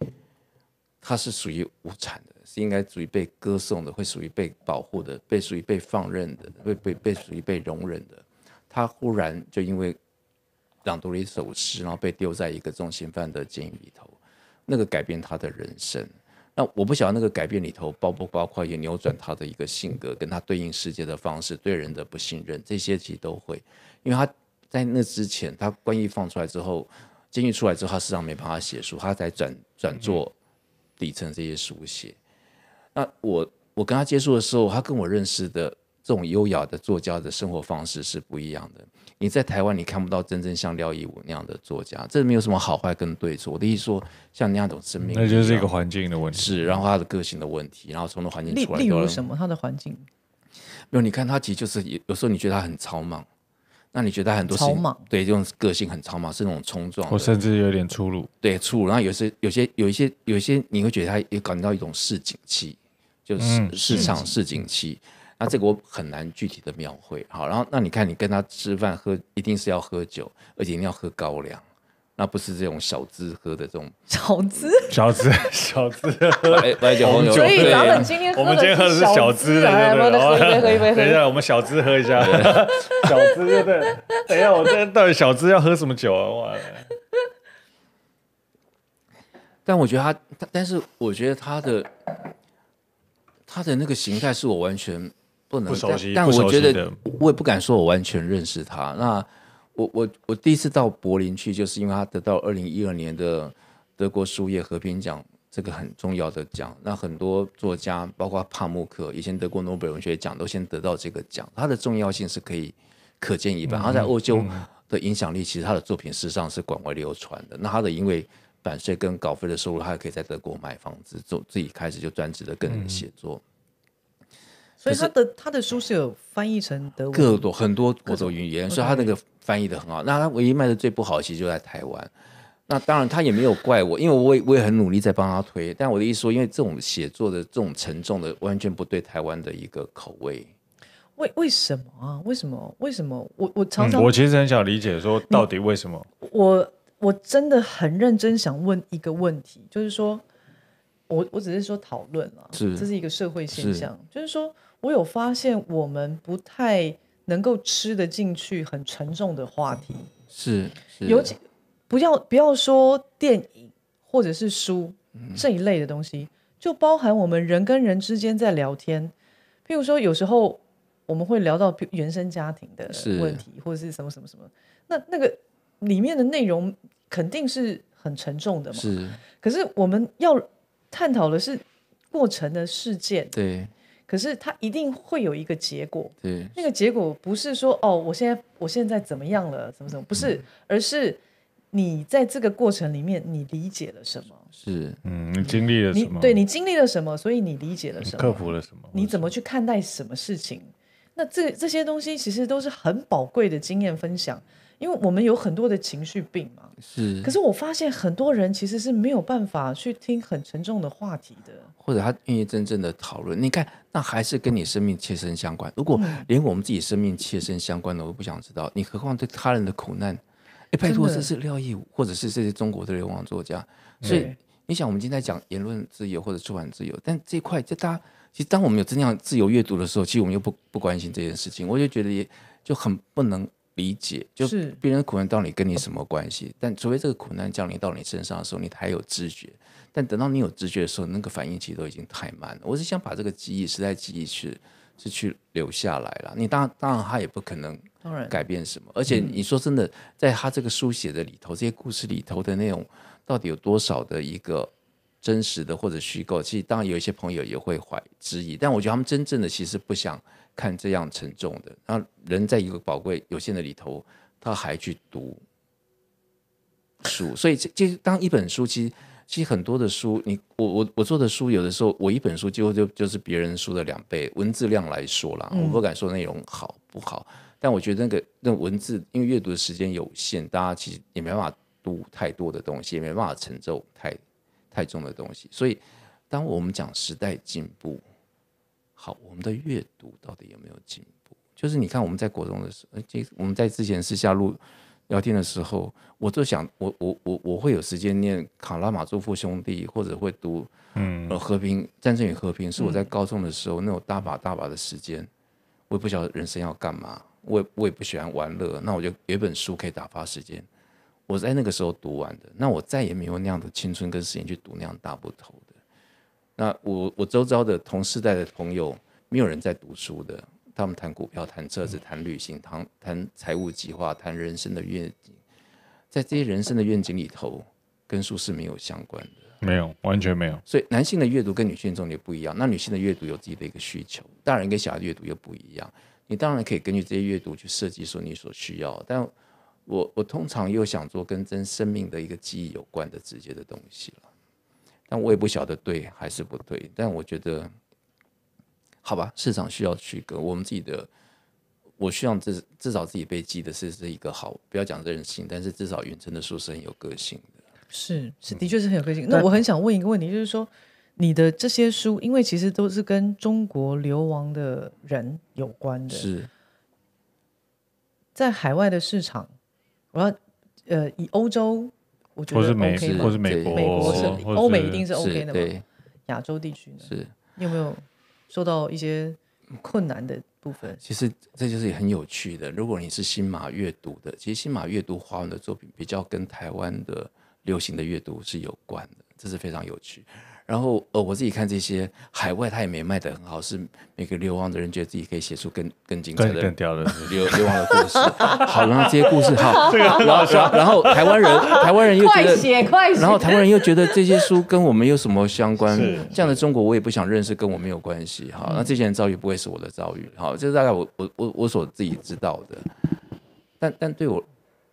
他是属于无产的，是应该属于被歌颂的，会属于被保护的，被属于被放任的，会被被属于被容忍的。他忽然就因为朗读了一首诗，然后被丢在一个重刑犯的监狱里头，那个改变他的人生。那我不晓得那个改变里头包不包括也扭转他的一个性格，跟他对应世界的方式，对人的不信任，这些其实都会，因为他在那之前，他关于放出来之后，监狱出来之后，他实际上没办法写书，他才转转做底层这些书写。那我我跟他接触的时候，他跟我认识的这种优雅的作家的生活方式是不一样的。你在台湾你看不到真正像廖一武那样的作家，这没有什么好坏跟对错的意思。说像那样种生命，那就是一个环境的问题。是，然后他的个性的问题，然后从那环境出来。例例如什
么？他的环境
没有？你看他其实就是有有时候你觉得他很草莽，那你觉得他很多草莽对这种个性很草莽，是那种冲撞，我甚
至有点粗鲁。
对粗鲁，然后有些有些有一些有一些，你会觉得他也感到一种市井气，就是市场市井气。那这个我很难具体的描绘。好，然后那你看，你跟他吃饭喝，一定是要喝酒，而且一定要喝高粱，那不是这种小资喝的这种。
小资。小资，小资。来白酒红酒。所以，然后今天喝的是小资，来，我们喝一杯，喝一杯，等一下，我们小资喝一下。小资，对不对？等一下，我这到底小资要喝什么酒啊？哇！但我觉得他，但是
我觉得他的他的那个形态是我完全。不熟悉，但我觉得我也不敢说，我完全认识他。那我我我第一次到柏林去，就是因为他得到二零一二年的德国书业和平奖，这个很重要的奖。那很多作家，包括帕慕克，以前德国诺贝尔文学奖都先得到这个奖，它的重要性是可以可见一斑。他在欧洲的影响力，其实他的作品事实上是广为流传的。那他的因为版税跟稿费的收入，他也可以在德国买房子，做自己开始就专职的跟写作。
所以他的他的书是有翻译成德文，个多
很多国语语言，所以他那个翻译的很好。那他唯一卖的最不好，其实就在台湾。那当然他也没有怪我，因为我也我也很努力在帮他推。但我的意思说，因为这种写作的这种沉重的，完全不对台湾的一个口味。
为为什么啊？为什么？为什么？我我常常我其
实很想理解说，到底为什么？
我我真的很认真想问一个问题，就是说，我我只是说讨论啊，这是一个社会现象，就是说。我有发现，我们不太能够吃得进去很沉重的话题，是，尤其不要不要说电影或者是书这一类的东西，就包含我们人跟人之间在聊天，譬如说有时候我们会聊到原生家庭的问题，或者是什么什么什么，那那个里面的内容肯定是很沉重的嘛。是，可是我们要探讨的是过程的事件，对。可是它一定会有一个结果。对，那个结果不是说哦，我现在我现在怎么样了，怎么怎么，不是，而是你在这个过程里面，你理解了什么？
是，嗯，你经历了什你对你
经历了什么，所以你理解了什么，克服了什么，你怎么去看待什么事情？那这这些东西其实都是很宝贵的经验分享，因为我们有很多的情绪病嘛。是，可是我发现很多人其实是没有办法去听很沉重的话题的。
或者他愿意真正的讨论，你看，那还是跟你生命切身相关。如果连我们自己生命切身相关的，我都不想知道，你何况对他人的苦难？哎，拜托，这是廖亦武，或者是这些中国的流亡作家。所以你想，我们天在讲言论自由或者出版自由，但这块，就大家其实，当我们有真正自由阅读的时候，其实我们又不不关心这件事情。我就觉得也就很不能理解，就是别人的苦难到底跟你什么关系？但除非这个苦难降临到你身上的时候，你才有知觉。但等到你有直觉的时候，那个反应其实都已经太慢了。我是想把这个记忆，实在记忆是是去留下来了。你当然，当然，他也不可能改变什么。而且你说真的，在他这个书写的里头，这些故事里头的内容，到底有多少的一个真实的或者虚构？其实当然有一些朋友也会怀疑质疑，但我觉得他们真正的其实不想看这样沉重的。那人在一个宝贵有限的里头，他还去读书，所以这这当一本书其实。其实很多的书，你我我我做的书，有的时候我一本书，几乎就就是别人书的两倍文字量来说啦，我不敢说内容好不好，但我觉得那个那文字，因为阅读的时间有限，大家其实也没办法读太多的东西，也没办法承受太太重的东西。所以，当我们讲时代进步，好，我们的阅读到底有没有进步？就是你看我们在国中的时，候，这我们在之前私下录。聊天的时候，我就想，我我我我会有时间念《卡拉马祖夫兄弟》，或者会读《嗯和平战争与和平》。是我在高中的时候，那种大把大把的时间，我也不晓得人生要干嘛，我也我也不喜欢玩乐，那我就给本书可以打发时间。我在那个时候读完的，那我再也没有那样的青春跟时间去读那样大部头的。那我我周遭的同世代的朋友，没有人在读书的。他们谈股票、谈车子、谈旅行、谈谈财务计划、谈人生的愿景，在这些人生的愿景里头，跟书是没有相关的，
没有，完全没有。
所以男性的阅读跟女性重点不一样，那女性的阅读有自己的一个需求，大人跟小孩的阅读又不一样。你当然可以根据这些阅读去设计说你所需要，但我我通常又想做跟真生命的一个记忆有关的直接的东西了，但我也不晓得对还是不对，但我觉得。好吧，市场需要去个我们自己的，我希望至至少自己被记得是是一个好，不要讲任性，但是至少云真的书是很有个性的，
是是，的确是很有个性。那我很想问一个问题，就是说你的这些书，因为其实都是跟中国流亡的人有关的，是，在海外的市场，我要呃以欧洲，我觉得是美或者美国，美国是欧美一定是 O K 的，对，
亚洲地区呢，
是有没有？受到一些困难的部分，
其实这就是很有趣的。如果你是新马阅读的，其实新马阅读华文的作品比较跟台湾的流行的阅读是有关的，这是非常有趣。然后，呃，我自己看这些海外，他也没卖的很好。是每个流亡的人觉得自己可以写出更更精彩的、更屌的流流亡的故事。好，然后这些故事好，然后然后台湾人，台湾人又觉得写快。然后台湾人又觉得这些书跟我们有什么相关？这样的中国我也不想认识，跟我没有关系。好，那这些人遭遇不会是我的遭遇。好，这是大概我我我我所自己知道的。但但对我。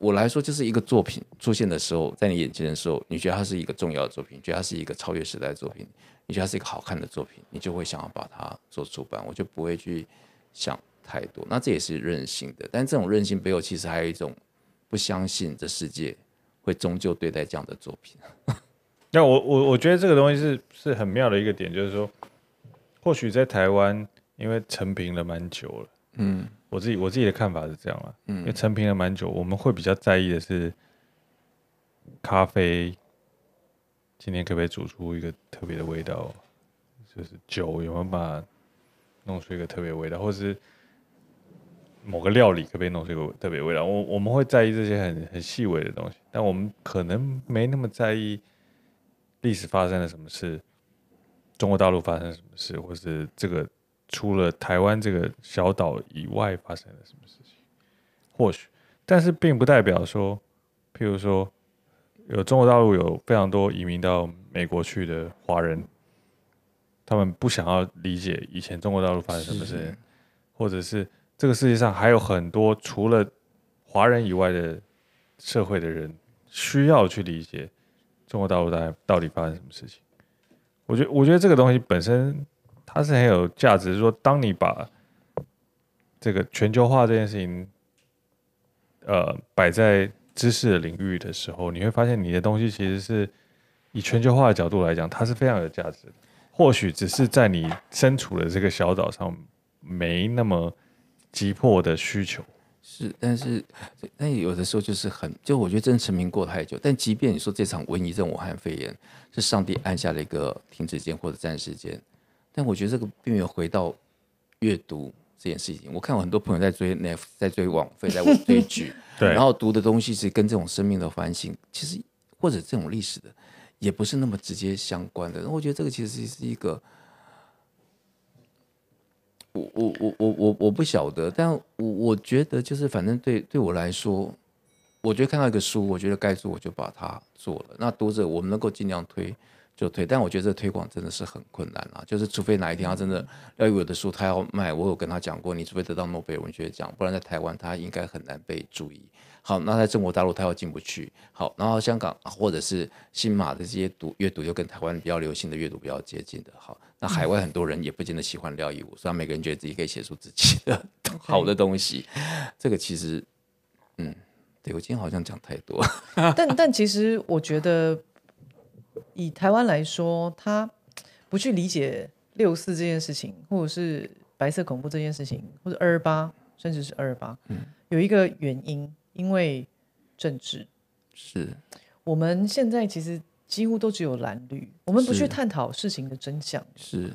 我来说，就是一个作品出现的时候，在你眼前的时候，你觉得它是一个重要的作品，觉得它是一个超越时代的作品，你觉得它是一个好看的作品，你就会想要把它做出版，我就不会去想太多。那这也是任性的，但这种任性背后其实还有一种不相信这世界会终究对待这样的作品。
那我我我觉得这个东西是是很妙的一个点，就是说，或许在台湾，因为成平了蛮久了，嗯。我自己我自己的看法是这样了，因为陈平了蛮久，我们会比较在意的是咖啡今天可不可以煮出一个特别的味道，就是酒有没有把弄出一个特别味道，或是某个料理可不可以弄出一个特别味道。我我们会在意这些很很细微的东西，但我们可能没那么在意历史发生了什么事，中国大陆发生什么事，或是这个。除了台湾这个小岛以外，发生了什么事情？或许，但是并不代表说，譬如说，有中国大陆有非常多移民到美国去的华人，他们不想要理解以前中国大陆发生什么事，情，或者是这个世界上还有很多除了华人以外的社会的人需要去理解中国大陆大概到底发生什么事情。我觉，我觉得这个东西本身。它是很有价值，是说当你把这个全球化这件事情，呃，摆在知识的领域的时候，你会发现你的东西其实是以全球化的角度来讲，它是非常有价值。或许只是在你身处的这个小岛上没那么急迫的需求。是，但是那有的时候就是很，就我觉得真
成名过太久。但即便你说这场瘟疫症武汉肺炎是上帝按下了一个停止键或者暂时键。但我觉得这个并没有回到阅读这件事情。我看我很多朋友在追 n e f 在追网费，在 追剧，对，然后读的东西是跟这种生命的反省，其实或者这种历史的，也不是那么直接相关的。那我觉得这个其实是一个，我我我我我我不晓得，但我我觉得就是反正对对我来说，我觉得看到一个书，我觉得该做我就把它做了。那读者我们能够尽量推。就退，但我觉得这推广真的是很困难啊，就是除非哪一天他真的廖一武的书他要卖，我有跟他讲过，你除非得到诺贝尔文学奖，不然在台湾他应该很难被注意。好，那在中国大陆他要进不去，好，然后香港或者是新马的这些读阅读又跟台湾比较流行的阅读比较接近的，好，那海外很多人也不见的喜欢廖一武，虽然每个人觉得自己可以写出自己的 好的东西，这个其实，嗯，对我今天好像讲太多，
但但其实我觉得。以台湾来说，他不去理解六四这件事情，或者是白色恐怖这件事情，或者二二八，甚至是二八，有一个原因，因为政治是。我们现在其实几乎都只有蓝绿，我们不去探讨事情的真相是。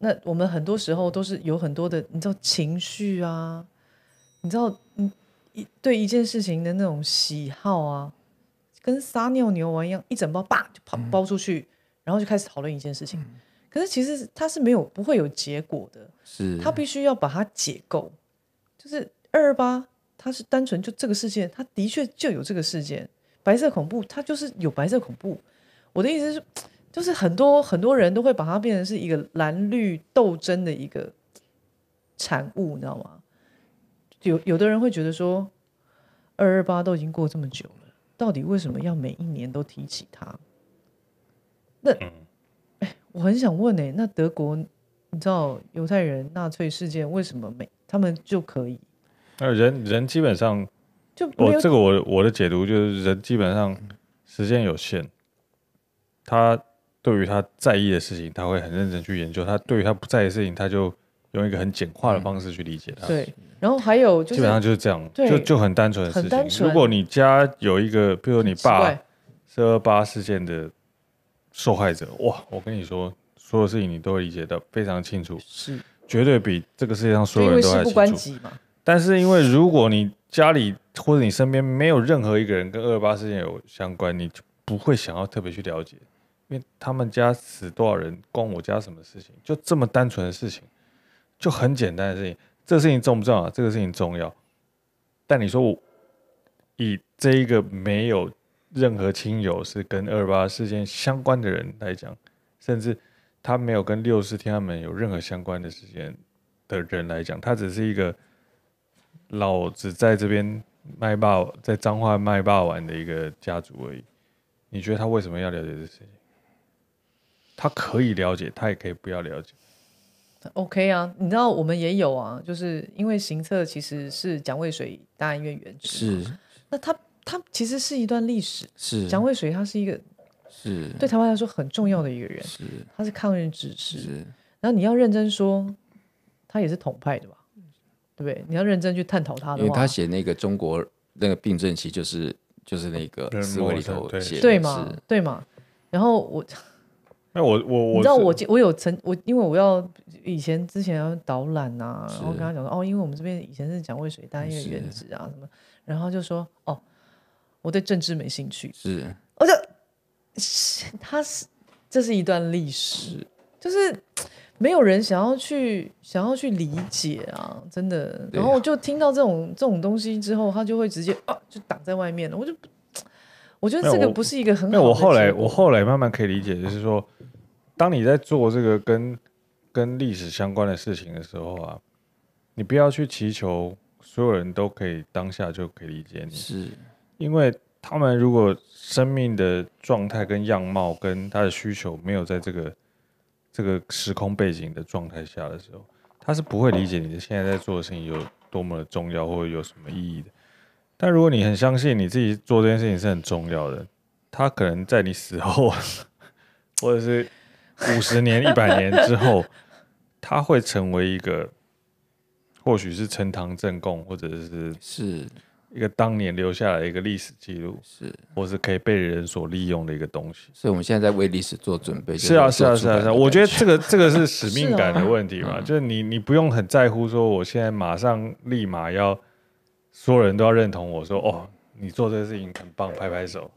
那我们很多时候都是有很多的，你知道情绪啊，你知道一对一件事情的那种喜好啊。跟撒尿牛丸一样，一整包叭就跑包出去，然后就开始讨论一件事情。可是其实它是没有不会有结果的，是它必须要把它解构。就是二二八，它是单纯就这个世界，它的确就有这个事件，白色恐怖，它就是有白色恐怖。我的意思是，就是很多很多人都会把它变成是一个蓝绿斗争的一个产物，你知道吗？有有的人会觉得说，二二八都已经过这么久。到底为什么要每一年都提起他？那，哎，我很想问呢，那德国，你知道犹太人纳粹事件为什么没？他们就可以？
那人人基本上
就我这个
我我的解读就是人基本上时间有限，他对于他在意的事情他会很认真去研究，他对于他不在意的事情他就。用一个很简化的方式去理解它。对，
然后还有基本上就
是这样，就就很单纯的事情。如果你家有一个，比如你爸，是二八事件的受害者，哇，我跟你说，所有事情你都会理解的非常清楚，是绝对比这个世界上所有人都清楚。因为不关己嘛。但是因为如果你家里或者你身边没有任何一个人跟二二八事件有相关，你就不会想要特别去了解，因为他们家死多少人关我家什么事情，就这么单纯的事情。就很简单的事情，这个事情重不重要？这个事情重要。但你说我以这一个没有任何亲友是跟二八事件相关的人来讲，甚至他没有跟六四天安门有任何相关的事件的人来讲，他只是一个老子在这边卖霸，在彰化卖霸玩的一个家族而已。你觉得他为什么要了解这事情？他可以了解，他也可以不要了解。
OK 啊，你知道我们也有啊，就是因为行测其实是蒋渭水大任院址，是那他他其实是一段历史，是蒋渭水他是一个是对台湾来说很重要的一个人，是他是抗日志士，然后你要认真说他也是统派的嘛，对不对？你要认真去探讨他，因为他
写那个中国那个病症期就是就是那个
思维里头写对
吗？对吗？然后我
那我我你知道我
我有曾我因为我要。以前之前要导览呐，然后跟他讲说哦，因为我们这边以前是讲渭水，单因为原址啊什么，然后就说哦，我对政治没兴趣。是，而且他是这是一段历史，就是没有人想要去想要去理解啊，真的。然后就听到这种这种东西之后，他就会直接啊，就挡在外面了。我就我觉得这个不是一个很好。我后来我
后来慢慢可以理解，就是说，当你在做这个跟。跟历史相关的事情的时候啊，你不要去祈求所有人都可以当下就可以理解你，是因为他们如果生命的状态跟样貌跟他的需求没有在这个这个时空背景的状态下的时候，他是不会理解你现在在做的事情有多么的重要或者有什么意义的。但如果你很相信你自己做这件事情是很重要的，他可能在你死后，或者是五十年、一百年之后。它会成为一个，或许是呈堂证供，或者是是一个当年留下来一个历史记录，是或是可以被人所利用的一个东西。所以，我们现在在为历史做准备。是啊，是啊，是啊，我觉得这个这个是使命感的问题嘛。就是你你不用很在乎说，我现在马上立马要所有人都要认同我说，哦，你做这个事情很棒，拍拍手，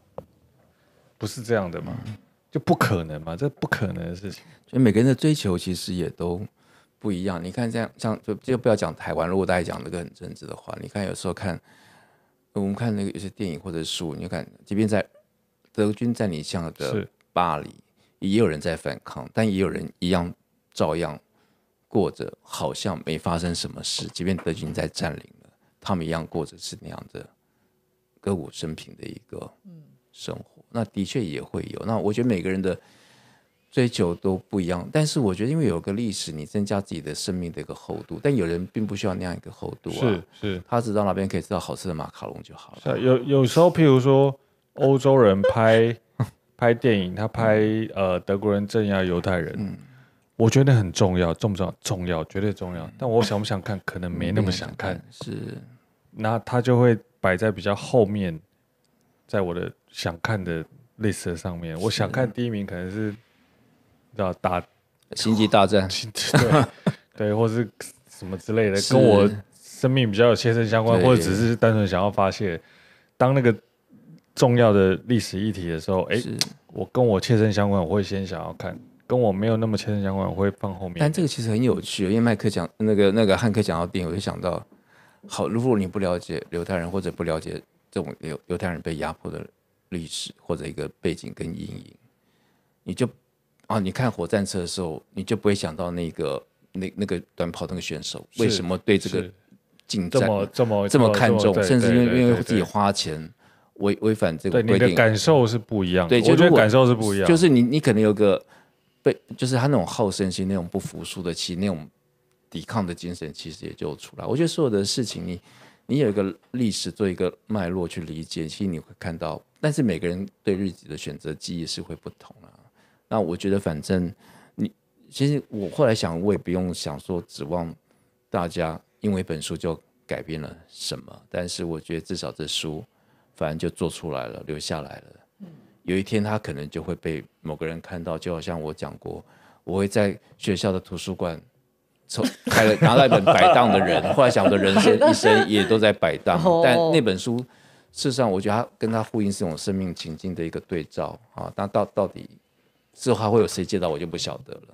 不是这样的嘛？就不可能嘛？这不可能的事情。
因为每个人的追求其实也都不一样。你看，这样像就就不要讲台湾。如果大家讲这个很政治的话，你看有时候看我们看那个有些电影或者书，你就看，即便在德军占领下的巴黎，也有人在反抗，但也有人一样照样过着，好像没发生什么事。即便德军在占领了，他们一样过着是那样的歌舞升平的一个生活。那的确也会有。那我觉得每个人的。追求都不一样，但是我觉得，因为有个历史，你增加自己的生命的一个厚度。但有人并不需要那样一个厚度啊，是
是，他只到那边可以吃
到好吃的马卡龙就好
了。有有时候，譬如说欧洲人拍 拍电影，他拍呃德国人镇压犹太人，我觉得很重要，重不重要？重要，绝对重要。但我想不想看，可能没那么想看。是，那他就会摆在比较后面，在我的想看的类似的上面。我想看第一名可能是。要打星际大战，对 对，或者什么之类的，跟我生命比较有切身相关，或者只是单纯想要发泄。当那个重要的历史议题的时候，哎，我跟我切身相关，我会先想要看；跟我没有那么切身相关，我会放后面。但这个其实很有趣，因为麦克讲那个那个汉克讲到电影，我就想到：
好，如果你不了解犹太人，或者不了解这种犹犹太人被压迫的历史或者一个背景跟阴影，你就。啊！你看《火战车》的时候，你就不会想到那个那那个短跑那个选手为什么对这个竞争这么这么看重，甚至因为因为自己花钱违违反这个规你的感受是不
一样。对，我觉得感受是不一样。就是
你你可能有个被，就是他那种好胜心、那种不服输的气、那种抵抗的精神，其实也就出来。我觉得所有的事情，你你有一个历史做一个脉络去理解，其实你会看到。但是每个人对日子的选择记忆是会不同的。那我觉得，反正你其实我后来想，我也不用想说指望大家因为一本书就改变了什么。但是我觉得至少这书反正就做出来了，留下来了。嗯，有一天他可能就会被某个人看到，就好像我讲过，我会在学校的图书馆抽开了，拿到一本摆档的人。后来想，我的人生一生也都在摆档，但那本书事实上我觉得它跟他呼应是一种生命情境的一个对照啊。那到到底。之后还会有谁接到我就不晓得了。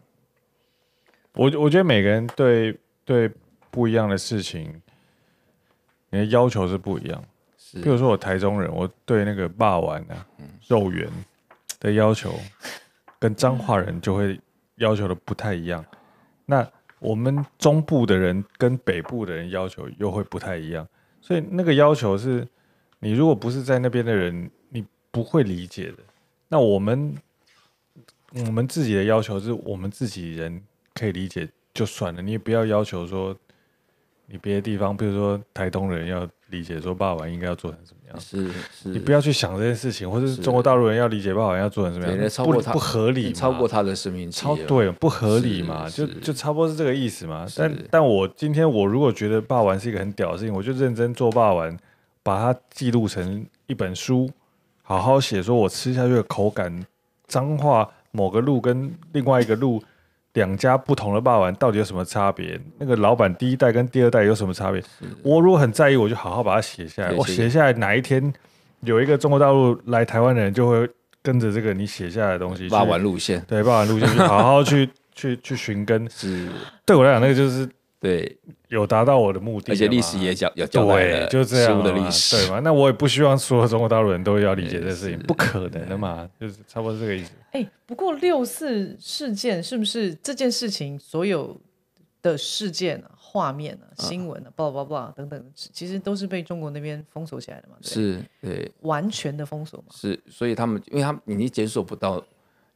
我我觉得每个人对对不一样的事情，你的要求是不一样。比如说我台中人，我对那个霸啊、嗯、肉圆的要求，跟彰化人就会要求的不太一样。那我们中部的人跟北部的人要求又会不太一样，所以那个要求是，你如果不是在那边的人，你不会理解的。那我们。我们自己的要求是我们自己人可以理解就算了，你也不要要求说你别的地方，比如说台东人要理解说霸王应该要做成什么样？是是，你不要去想这件事情，或者是中国大陆人要理解霸王要做成什么样？不不合理，超过他的生命超对不合理嘛？就就差不多是这个意思嘛？但但我今天我如果觉得霸王是一个很屌的事情，我就认真做霸王，把它记录成一本书，好好写，说我吃下去的口感、脏话。某个路跟另外一个路，两家不同的霸王到底有什么差别？那个老板第一代跟第二代有什么差别？我如果很在意，我就好好把它写下来。我写下来，哪一天有一个中国大陆来台湾的人，就会跟着这个你写下来的东西霸王路线。对，霸王路线去好好去 去去寻根。是，对我来讲，那个就是。对，有达到我的目的，而且历史
也讲，有交代了事物的历史，对
嘛？那我也不希望所有中国大陆人都要理解这事情，不可能的嘛，就是差不多是这个意思。
哎，不过六四事件是不是这件事情所有的事件、画面啊、新闻啊、blah blah blah 等等，其实都是被中国那边封锁起来的嘛？
是，对，
完全的封锁嘛？
是，所以他们，因为他们你检索不到。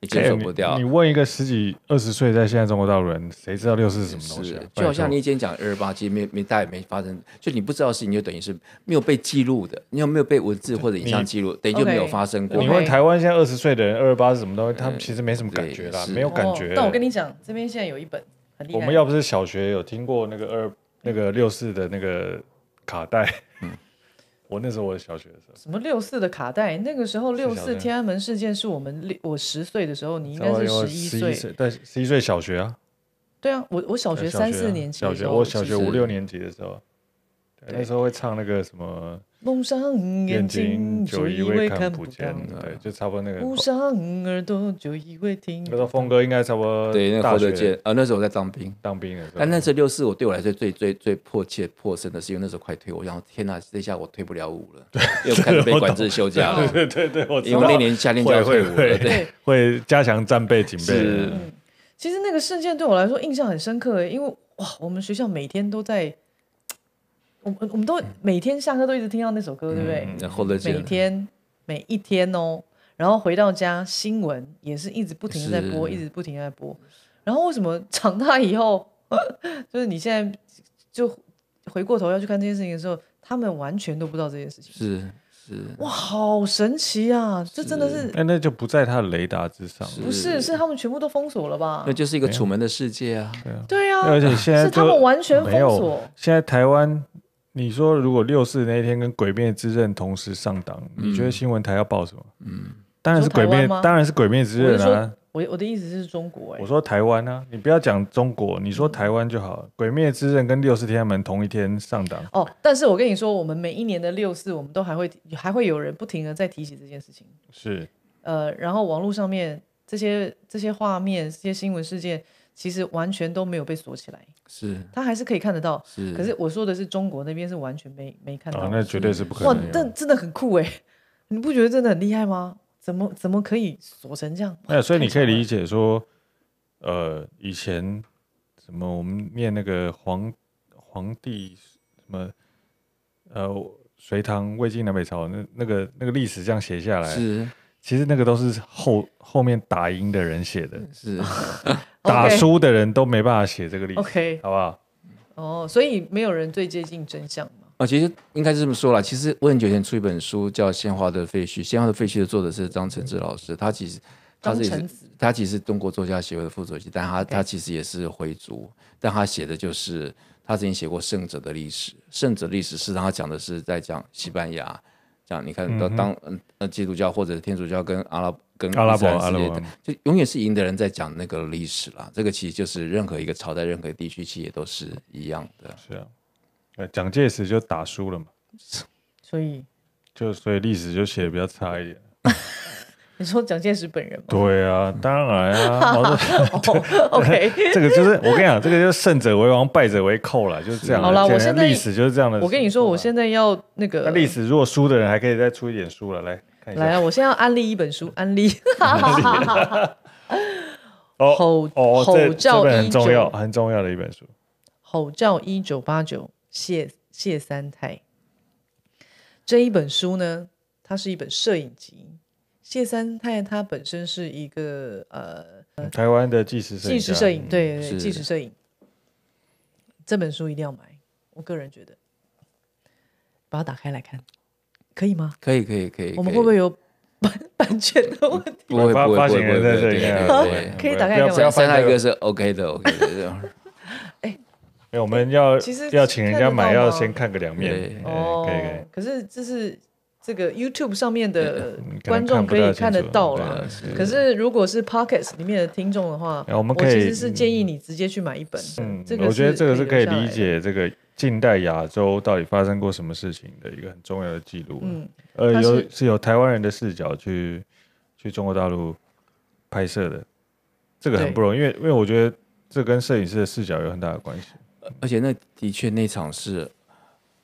你接受不掉。
你问一个十几、二十岁在现在中国大陆的人，谁知道六四是什么东西？就好像你
今天讲二二八，其实没没大也没发生，就你不知道事情，就等于是没有被记录的。你有没有被文字或者影像记录？等于就没有发
生过。你问台湾现在二十岁的人，二二八是什么东西？他其实没什么感觉，没有感觉。但我跟
你讲，这边现在有一本，我们要不
是小学有听过那个二、那个六四的那个卡带。我那时候，我小学的时候，
什么六四的卡带，那个时候六四天安门事件是我们六，我十岁的时候，你应该是十一岁，
对，十一岁小学啊，
对啊，我我小学三四年级，小学我小学五六
年级的时候，那时候会唱那个什么。
蒙上眼睛就以为看不见，
对，就差不多那个。捂上
耳朵就以为听那个
风峰哥应该差不多对那个脱了戒，
啊，那时候我在当兵，当兵候。但那时候六四，我对我来说最最最迫切迫身的是因为那时候快退伍，然后天哪，这下我退不了伍了，又开始被管制休假了，对对对，因为那年夏天就要退伍了，
对，会加强战备警备。
其实那个事件对我来说印象很深刻，因为哇，我们学校每天都在。我们我们都每天下课都一直听到那首歌，对不对？每天每一天哦，然后回到家新闻也是一直不停的在播，一直不停的在播。然后为什么长大以后，就是你现在就回过头要去看这件事情的时候，他们完全都不知道这件事情。
是是
哇，好神奇啊！这真的是哎，
那就不在他的雷达之上。不是，是
他们全部都封锁了吧？那就
是一个楚门的世界啊。
对啊，而且现在是他们完全封锁。
现在台湾。你说如果六四那一天跟《鬼灭之刃》同时上档，你觉得新闻台要报什么？嗯，
当然是《鬼灭》，当然是《鬼灭之刃》啊。我我的意思是中国。
我说台湾啊，你不要讲中国，你说台湾就好鬼灭之刃》跟六四天安门同一天上档。
哦，但是我跟你说，我们每一年的六四，我们都还会还会有人不停的在提起这件事情。是。呃，然后网络上面这些这些画面、这些新闻事件，其实完全都没有被锁起来。是，他还是可以看得到。是，可是我说的是中国那边是完全没没看到。那绝对是不可能。哇，但真的很酷哎，你不觉得真的很厉害吗？怎么怎么可以锁成这样？
哎，所以你可以理解说，呃，以前什么我们念那个皇皇帝什么，呃，隋唐魏晋南北朝那那个那个历史这样写下来，是，其实那个都是后后面打赢的人写的，是。打输的人都没办法写这个例子，OK，好不好？
哦，所以没有人最接近真相嘛？
啊，其实应该是这么说啦。其实我很久以前出一本书叫《鲜花的废墟》，《鲜花的废墟》的作者是张承志老师，他其实，是承志，他其实中国作家协会的副主席，但他他其实也是回族，但他写的就是他曾经写过《圣者的历史》，《圣者历史》是他讲的是在讲西班牙。你看，当嗯，基督教或者天主教跟阿拉伯跟阿拉伯拉伯，就永远是赢的人在讲那个历史啦。这
个其实就是任何一个朝代、任何地区，其实也都是一样的。是啊，蒋介石就打输了嘛，所以就所以历史就写的比较差一点。
你说蒋介石本人吗？
对啊，当然啊。OK，这个就是我跟你讲，这个就是胜者为王，败者为寇了，就是这样。好了，我现在历史就是这样的。我跟你
说，我现在要那个历史，
如果输的人还可以再出一点书了，来
看。来啊，我现在要安利一本书，安利。
吼吼吼叫重要，很重要的一本书，《
吼叫一九八九》，谢谢三太这一本书呢，它是一本摄影集。谢三太他本身是一个呃，台湾的纪实纪实摄影对对纪实摄影，这本书一定要买，我个人觉得，把它打开来看，可以吗？
可以可以可以。我们会不会
有版版权的问题？不会不会不会不会，可以打开。只要三太哥是
OK 的 OK 的。哎，我们要其实要请人家买，要先看个两面，可以。
可是这是。这个 YouTube 上面的观众可以看得到了，可是如果是 Pocket s 里面的听众的话，我其实是建议你直接去买一本。嗯，这个我觉得这个是可以理
解这个近代亚洲到底发生过什么事情的一个很重要的记录。嗯，呃，有是由台湾人的视角去去中国大陆拍摄的，这个很不容易，因为因为我觉得这跟摄影师的视角有很大的关系。而且那的确那场是。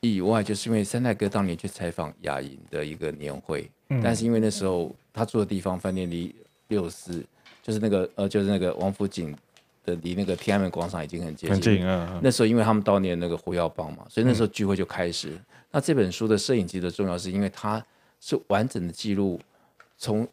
意外，就是因为三代哥当年去采访雅莹的一个年会，但是因为那时候他住的地方，饭店离六四就是那个呃，就是那个王府井的，离那个天安门广场已经很接近。那时候因为他们当年那个胡耀邦嘛，所以那时候聚会就开始。那这本书的摄影机的重要，是因为它是完整的记录，从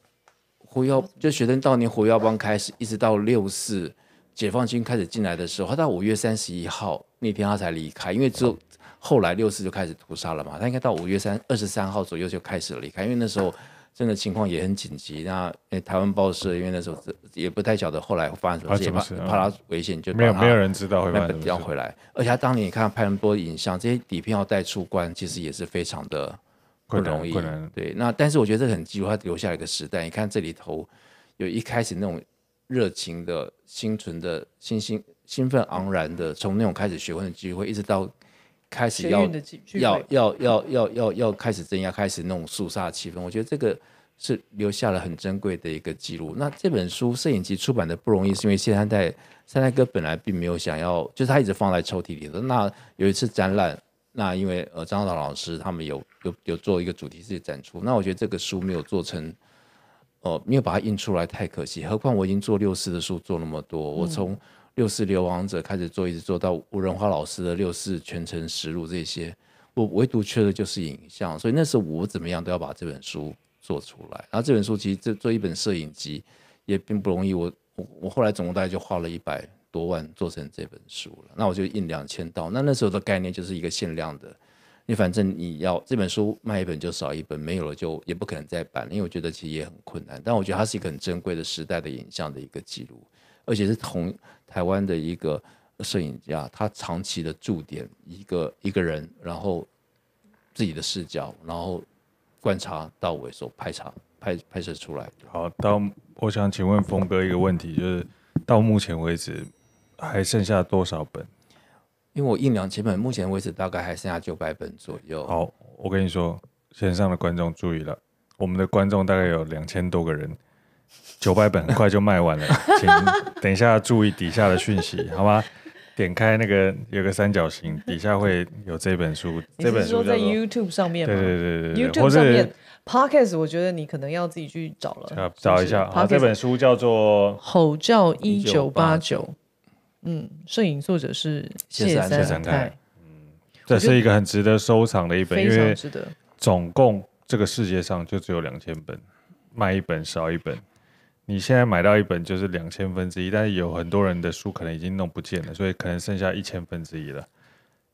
胡耀就学生悼年胡耀邦开始，一直到六四解放军开始进来的时候，他到五月三十一号那天他才离开，因为只有后来六四就开始屠杀了嘛，他应该到五月三二十三号左右就开始离开，因为那时候真的情况也很紧急。那诶，台湾报社因为那时候也不太晓得后来会发生什么，而且怕他危险，就没有没有人知道会怎么样回来。而且他当年你看拍么多影像，这些底片要带出关，其实也是非常的不容易。对，那但是我觉得很记录，他留下一个时代。你看这里头有一开始那种热情的心存的信心、兴奋盎然的，从那种开始学问的机会，一直到。开始要要要要要要要开始增压，开始那种肃杀气氛。我觉得这个是留下了很珍贵的一个记录。那这本书摄影集出版的不容易，是因为现在三代哥本来并没有想要，就是他一直放在抽屉里的。那有一次展览，那因为呃张导老师他们有有有做一个主题式展出。那我觉得这个书没有做成，哦，没有把它印出来太可惜。何况我已经做六四的书，做那么多，我从。六四流亡者开始做，一直做到吴仁花老师的六四全程实录，这些我唯独缺的就是影像。所以那时候我怎么样都要把这本书做出来。然后这本书其实这做一本摄影集也并不容易。我我我后来总共大概就花了一百多万做成这本书了。那我就印两千套。那那时候的概念就是一个限量的，你反正你要这本书卖一本就少一本，没有了就也不可能再版，因为我觉得其实也很困难。但我觉得它是一个很珍贵的时代的影像的一个记录。而且是同台湾的一个摄影家，他长期的驻点一个一个人，然
后自己的视角，然后观察到尾所拍摄拍拍摄出来。好，到我想请问峰哥一个问题，就是到目前为止还剩下多少本？因为我印两千本，目前为止大概还剩下九百本左右。好，我跟你说，线上的观众注意了，我们的观众大概有两千多个人。九百本很快就卖完了，请等一下注意底下的讯息，好吗？点开那个有个三角形，底下会有这本书。
这本书在 YouTube 上面吗？对对对对，YouTube 上面。Podcast 我觉得你可能要自己去找了，找一下。这本
书叫做《
吼叫一九八九》，嗯，摄影作者是谢三太。嗯，这是一个
很值得收藏的一本，因为总共这个世界上就只有两千本，卖一本少一本。你现在买到一本就是两千分之一，但是有很多人的书可能已经弄不见了，所以可能剩下一千分之一了，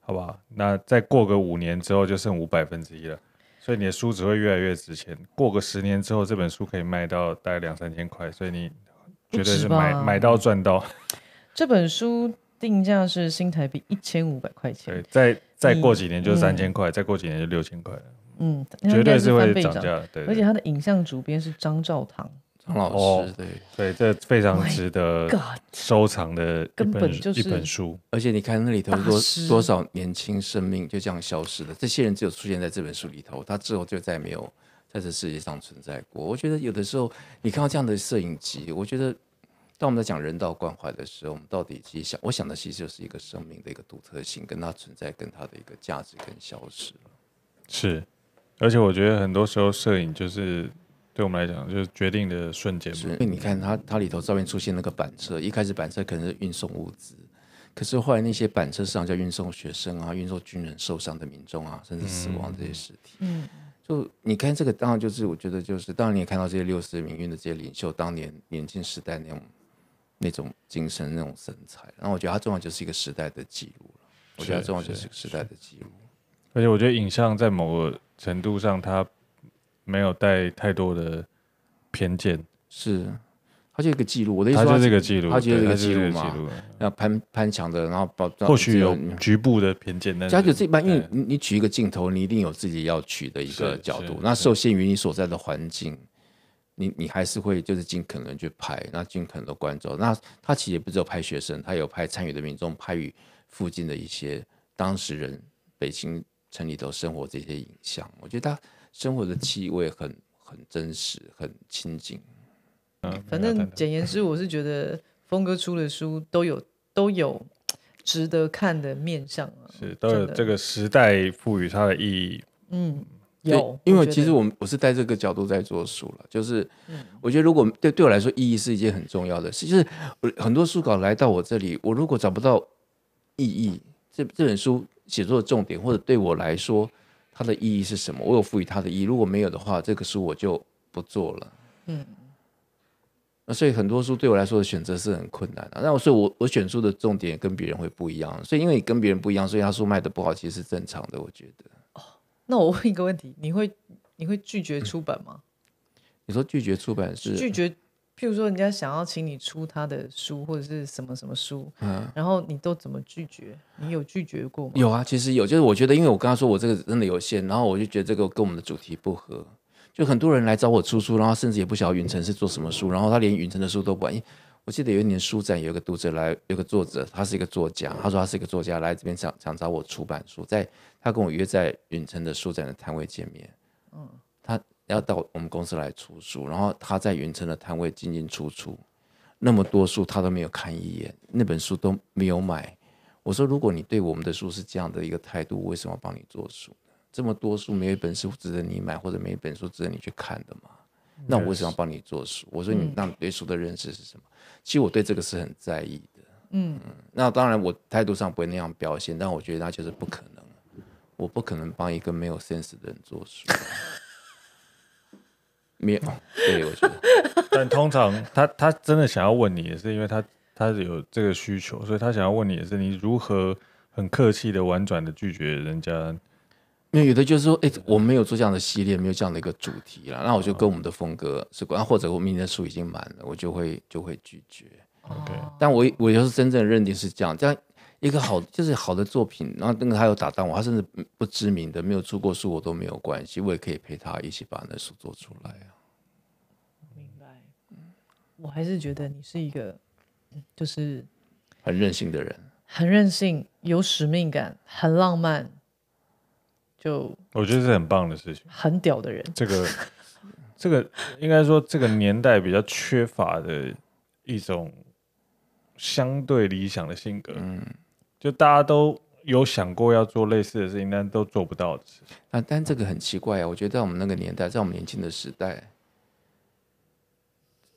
好不好？那再过个五年之后就剩五百分之一了，所以你的书只会越来越值钱。过个十年之后，这本书可以卖到大概两三千块，所以你绝对是买买到赚到。
这本书定价是新台币一千五百块钱，对。再再过几年就三千
块，再过几年就六千块了。嗯，绝对是会涨价，对。而且它
的影像主编是张兆堂。张老师，
对，对，这非常值得收藏
的一本一本书，而且你看那里头多多少年轻生命就这样消失了。这些人只有出现在这本书里头，他之后就再也没有在这世界上存在过。我觉得有的时候你看到这样的摄影集，我觉得当我们在讲人道关怀的时候，我们到底其实想我想的其实就是一个生命的一个独特性，跟它存在，跟它的一个价值，跟消
失了。是，而且我觉得很多时候摄影就是。对我们来讲，就是决定的瞬间。因为你看，它它里头照片出现那个板车，一开始板车可能是运
送物资，可是后来那些板车上在运送学生啊，运送军人受伤的民众啊，甚至死亡这些尸体。嗯，就你看这个，当然就是我觉得就是，当然你也看到这些六十名运的这些领袖，当年年轻时代那种那种精神、那种神采。然后我觉得它重要就是一个时代的记录了。我觉得重要就是时代的记录。
而且我觉得影像在某个程度上，它。没有带太多的偏见，是，
他就一个记录。我的意思说，它就这个记录，他就一个记录嘛。那攀攀墙的，然后或许有
局部的偏见，但是
这般，因为你取一个镜头，你一定有自己要取的一个角度，那受限于你所在的环境，你你还是会就是尽可能去拍，那尽可能的关注。那他其实也不只有拍学生，他有拍参与的民众，拍与附近的一些当事人，北京城里头生活这些影像。我觉得他。生活的气味很很真实，很
亲近。
嗯，反正简言之，我是觉得峰哥出的书都有都有值得看的面相啊，是都有这
个时代赋予它的意义。嗯，有，因为其实我我是在这个角度在做书了，就
是我觉得如果对对我来说意义是一件很重要的事，就是很多书稿来到我这里，我如果找不到意义，这这本书写作的重点，或者对我来说。它的意义是什么？我有赋予它的意义，如果没有的话，这个书我就不做了。嗯，那所以很多书对我来说的选择是很困难的。那我所以，我我选书的重点跟别人会不一样。所以，因为你跟别人不一样，所以他书卖的不好，其实是正常的。我觉得。哦，
那我问一个问题：你会你会拒绝出版吗？
你说拒绝出版是拒
绝。譬如说，人家想要请你出他的书，或者是什么什么书，嗯，然后你都怎么拒绝？你有拒绝过吗？有啊，
其实有，就是我觉得，因为我跟他说我这个真的有限，然后我就觉得这个跟我们的主题不合。就很多人来找我出书，然后甚至也不晓得云城是做什么书，然后他连云城的书都不因我记得有一年书展，有一个读者来，有个作者，他是一个作家，他说他是一个作家，来这边想想找我出版书，在他跟我约在云城的书展的摊位见面，嗯。要到我们公司来出书，然后他在云城的摊位进进出出，那么多书他都没有看一眼，那本书都没有买。我说，如果你对我们的书是这样的一个态度，为什么帮你做书？这么多书，没有一本书值得你买，或者没一本书值得你去看的吗？那我为什么要帮你做书？我说，你对书的认识是什么？其实我对这个是很在意的。嗯嗯，那当然我态度上不会那样表现，但我觉得那就是不可能，我不可
能帮一个没有 sense 的人做书。没有，对，我觉得。但通常他他真的想要问你，也是因为他他有这个需求，所以他想要问你也是你如何很客气的婉转的拒绝人家。没有，有的就是说，哎，我没有做这样的系列，没有这样的一个主题了。那我就跟我们的风格
是关，或者我明天书已经满了，我就会就会拒绝。OK，但我我又是真正认定是这样，这样。一个好就是好的作品，然后那个他有打档，我他甚至不知名的，没有出过书，我都没有关系，我也可以陪他一起把那书做出来啊。
明白，我还是觉得你是一个，就是
很任性的人，
很任性，有使命感，很浪漫，就
我觉得是很棒的事情，
很屌的人。
这个，这个应该说，这个年代比较缺乏的一种相对理想的性格，嗯。就大家都有想过要做类似的事情，但都做不到的事情。那但这个很奇怪啊！我觉得在我们那个年代，在我们年轻的时代，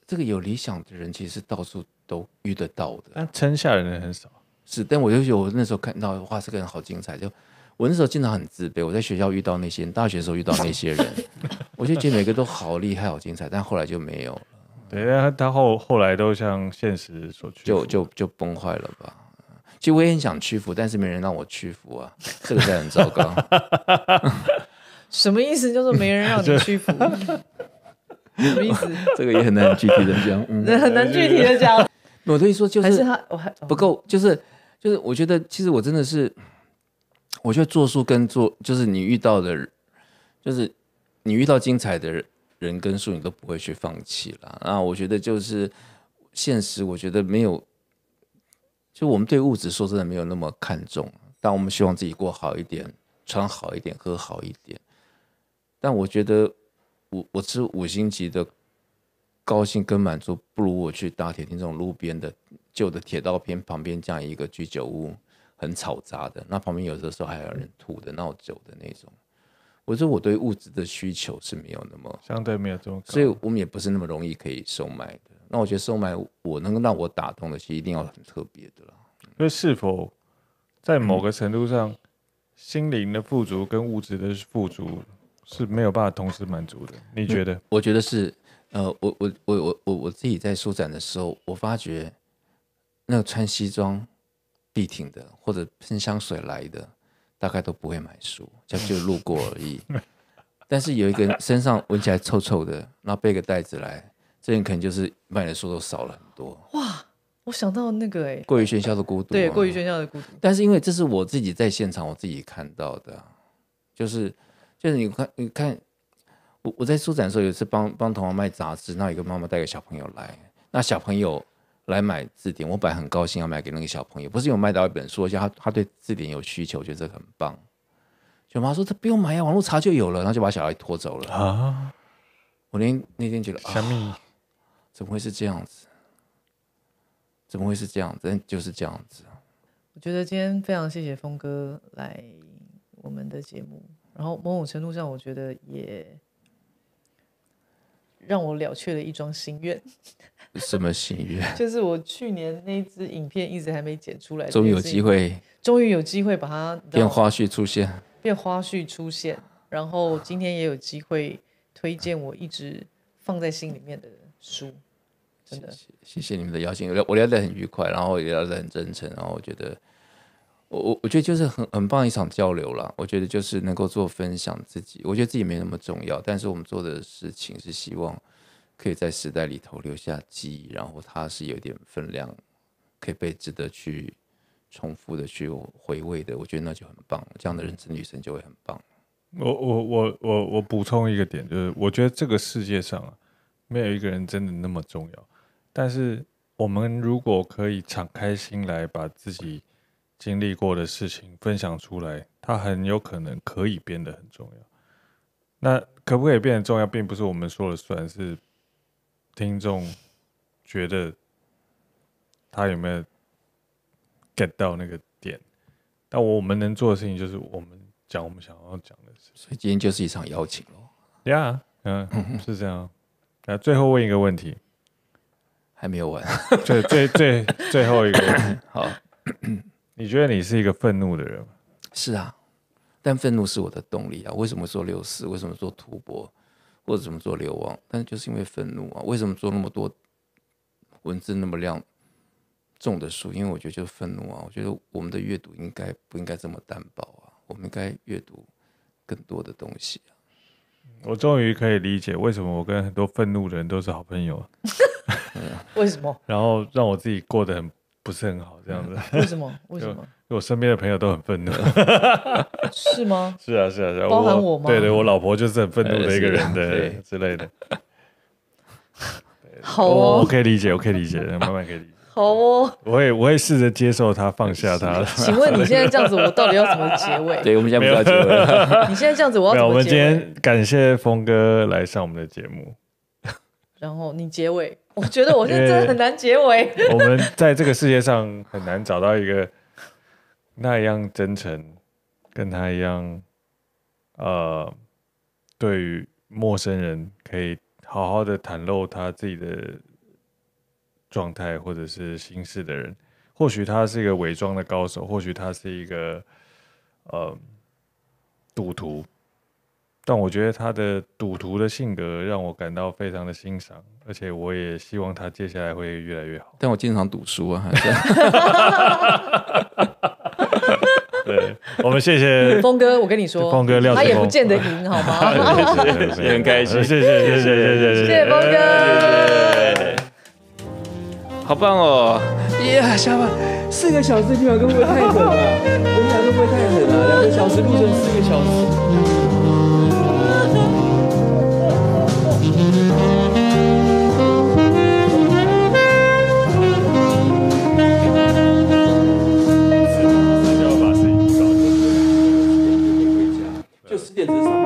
这个有理想的人其实到处都遇得到的。
但撑下
来的人很少。是，但我就有那时候看到哇，这个人好精彩。就我那时候经常很自卑，我在学校遇到那些，大学时候遇到那些人，我就觉得每个都好厉害、好精彩。但后来就没有了。对啊，他后后来都向现实所去，就就就崩坏了吧。其实我也很想屈服，但是没人让我屈服啊，这个在很糟糕。
什么意思？就是没人让你屈服？什么意思？
这个也很难具体的讲，嗯，很难具体的讲。我可以说，
就是他，我还
不够，就是就是，我觉得其实我真的是，我觉得做书跟做，就是你遇到的，就是你遇到精彩的人跟书，你都不会去放弃啦。啊，我觉得就是现实，我觉得没有。就我们对物质说真的没有那么看重，但我们希望自己过好一点，穿好一点，喝好一点。但我觉得，我我吃五星级的高兴跟满足，不如我去大铁听这种路边的旧的铁道片旁边这样一个居酒屋，很吵杂的。那旁边有的时候还有人吐的闹酒的那种。我说我对物质的需求是没有那么
相对没有这么，所
以我们也不是那么容易可以售卖的。那我觉得收买我能让我打动的是一定要很特别的啦。
那是否在某个程度上，心灵的富足跟物质的富足是没有办法同时满足的？你觉得？
我觉得是。呃，我我我我我我自己在舒展的时候，我发觉那个穿西装、笔挺的，或者喷香水来的，大概都不会买书，就就路过而已。但是有一个身上闻起来臭臭的，然后背个袋子来。这件可能就是卖的书都少了很多。
哇，我想到那个哎，
过于喧嚣的孤独。对，过于喧嚣的孤独。但是因为这是我自己在现场我自己看到的，就是就是你看你看我我在书展的时候有一次帮帮同行卖杂志，那一个妈妈带个小朋友来，那小朋友来买字典，我本来很高兴要卖给那个小朋友，不是有卖到一本书，而且他他对字典有需求，觉得很棒。小妈说这不用买呀，网络查就有了，然后就把小孩拖走了。啊，我连那天觉得啊。怎么会是这样子？怎么会是这样子？就是这样子。
我觉得今天非常谢谢峰哥来我们的节目，然后某种程度上，我觉得也让我了却了一桩心愿。
什么心愿？
就是我去年那支影片一直还没剪出来，终于有机会，终于有机会把它变花絮出现，变花絮出现。然后今天也有机会推荐我一直放在心里面的。书，真的
谢谢你们的邀请，我聊的很愉快，然后也聊的很真诚，然后我觉得，我我我觉得就是很很棒一场交流了，我觉得就是能够做分享自己，我觉得自己没那么重要，但是我们做的事情是希望可以在时代里头留下记忆，然后它是有点分量，可以被值得去重复的去回味的，我觉得那就很棒，这样的认知旅程就会很棒。
我我我我我补充一个点，就是我觉得这个世界上啊。没有一个人真的那么重要，但是我们如果可以敞开心来把自己经历过的事情分享出来，它很有可能可以变得很重要。那可不可以变得重要，并不是我们说了算是，听众觉得他有没有 get 到那个点。那我们能做的事情就是我们讲我们想要讲的事情。所以今天就是一场邀请喽。Yeah，嗯，是这样。那最后问一个问题，还没有完，最最最最后一个，好，你觉得你是一个愤怒的人吗？是啊，但愤怒是我
的动力啊。为什么做六四？为什么做吐蕃？或者怎么做流亡？但就是因为愤怒啊。为什么做那么多文字那么量重的书？因为我觉得就愤怒啊。我觉得我们的阅读应该不应该这么单薄啊？我们应该阅读
更多的东西啊。我终于可以理解为什么我跟很多愤怒的人都是好朋友。为什么？然后让我自己过得很不是很好，这样子。为什么？为什么？我身边的朋友都很愤怒。是吗？是啊，是啊，是啊，包含我吗？对对，我老婆就是很愤怒的一个人的之类的。
好我可
以理解我可以理解，慢慢可以。理好哦，我也我会试着接受他，放下他。请问你现在这
样子，我到底要怎么结尾？对我
们现在不要结尾。
你现在这样子，我要怎么结尾？我们今
天感谢峰哥来上我们的节目。
然后你结尾，我觉得我现在真的很难结尾。我
们在这个世界上很难找到一个 那样真诚，跟他一样，呃，对于陌生人可以好好的袒露他自己的。状态或者是心事的人，或许他是一个伪装的高手，或许他是一个呃赌徒，但我觉得他的赌徒的性格让我感到非常的欣赏，而且我也希望他接下来会越来越好。
但我经常赌输
啊。
对，我们谢谢峰哥，我跟你说，峰
哥，他也不见
得赢好吗？谢
谢，很开心，谢谢，谢谢，谢谢，谢谢峰哥。好棒哦！
耶，下班
四个小时，你起来会不会太狠了？听起来会不会太狠了？两个小时路成四个小时，
就要把就十点钟上班。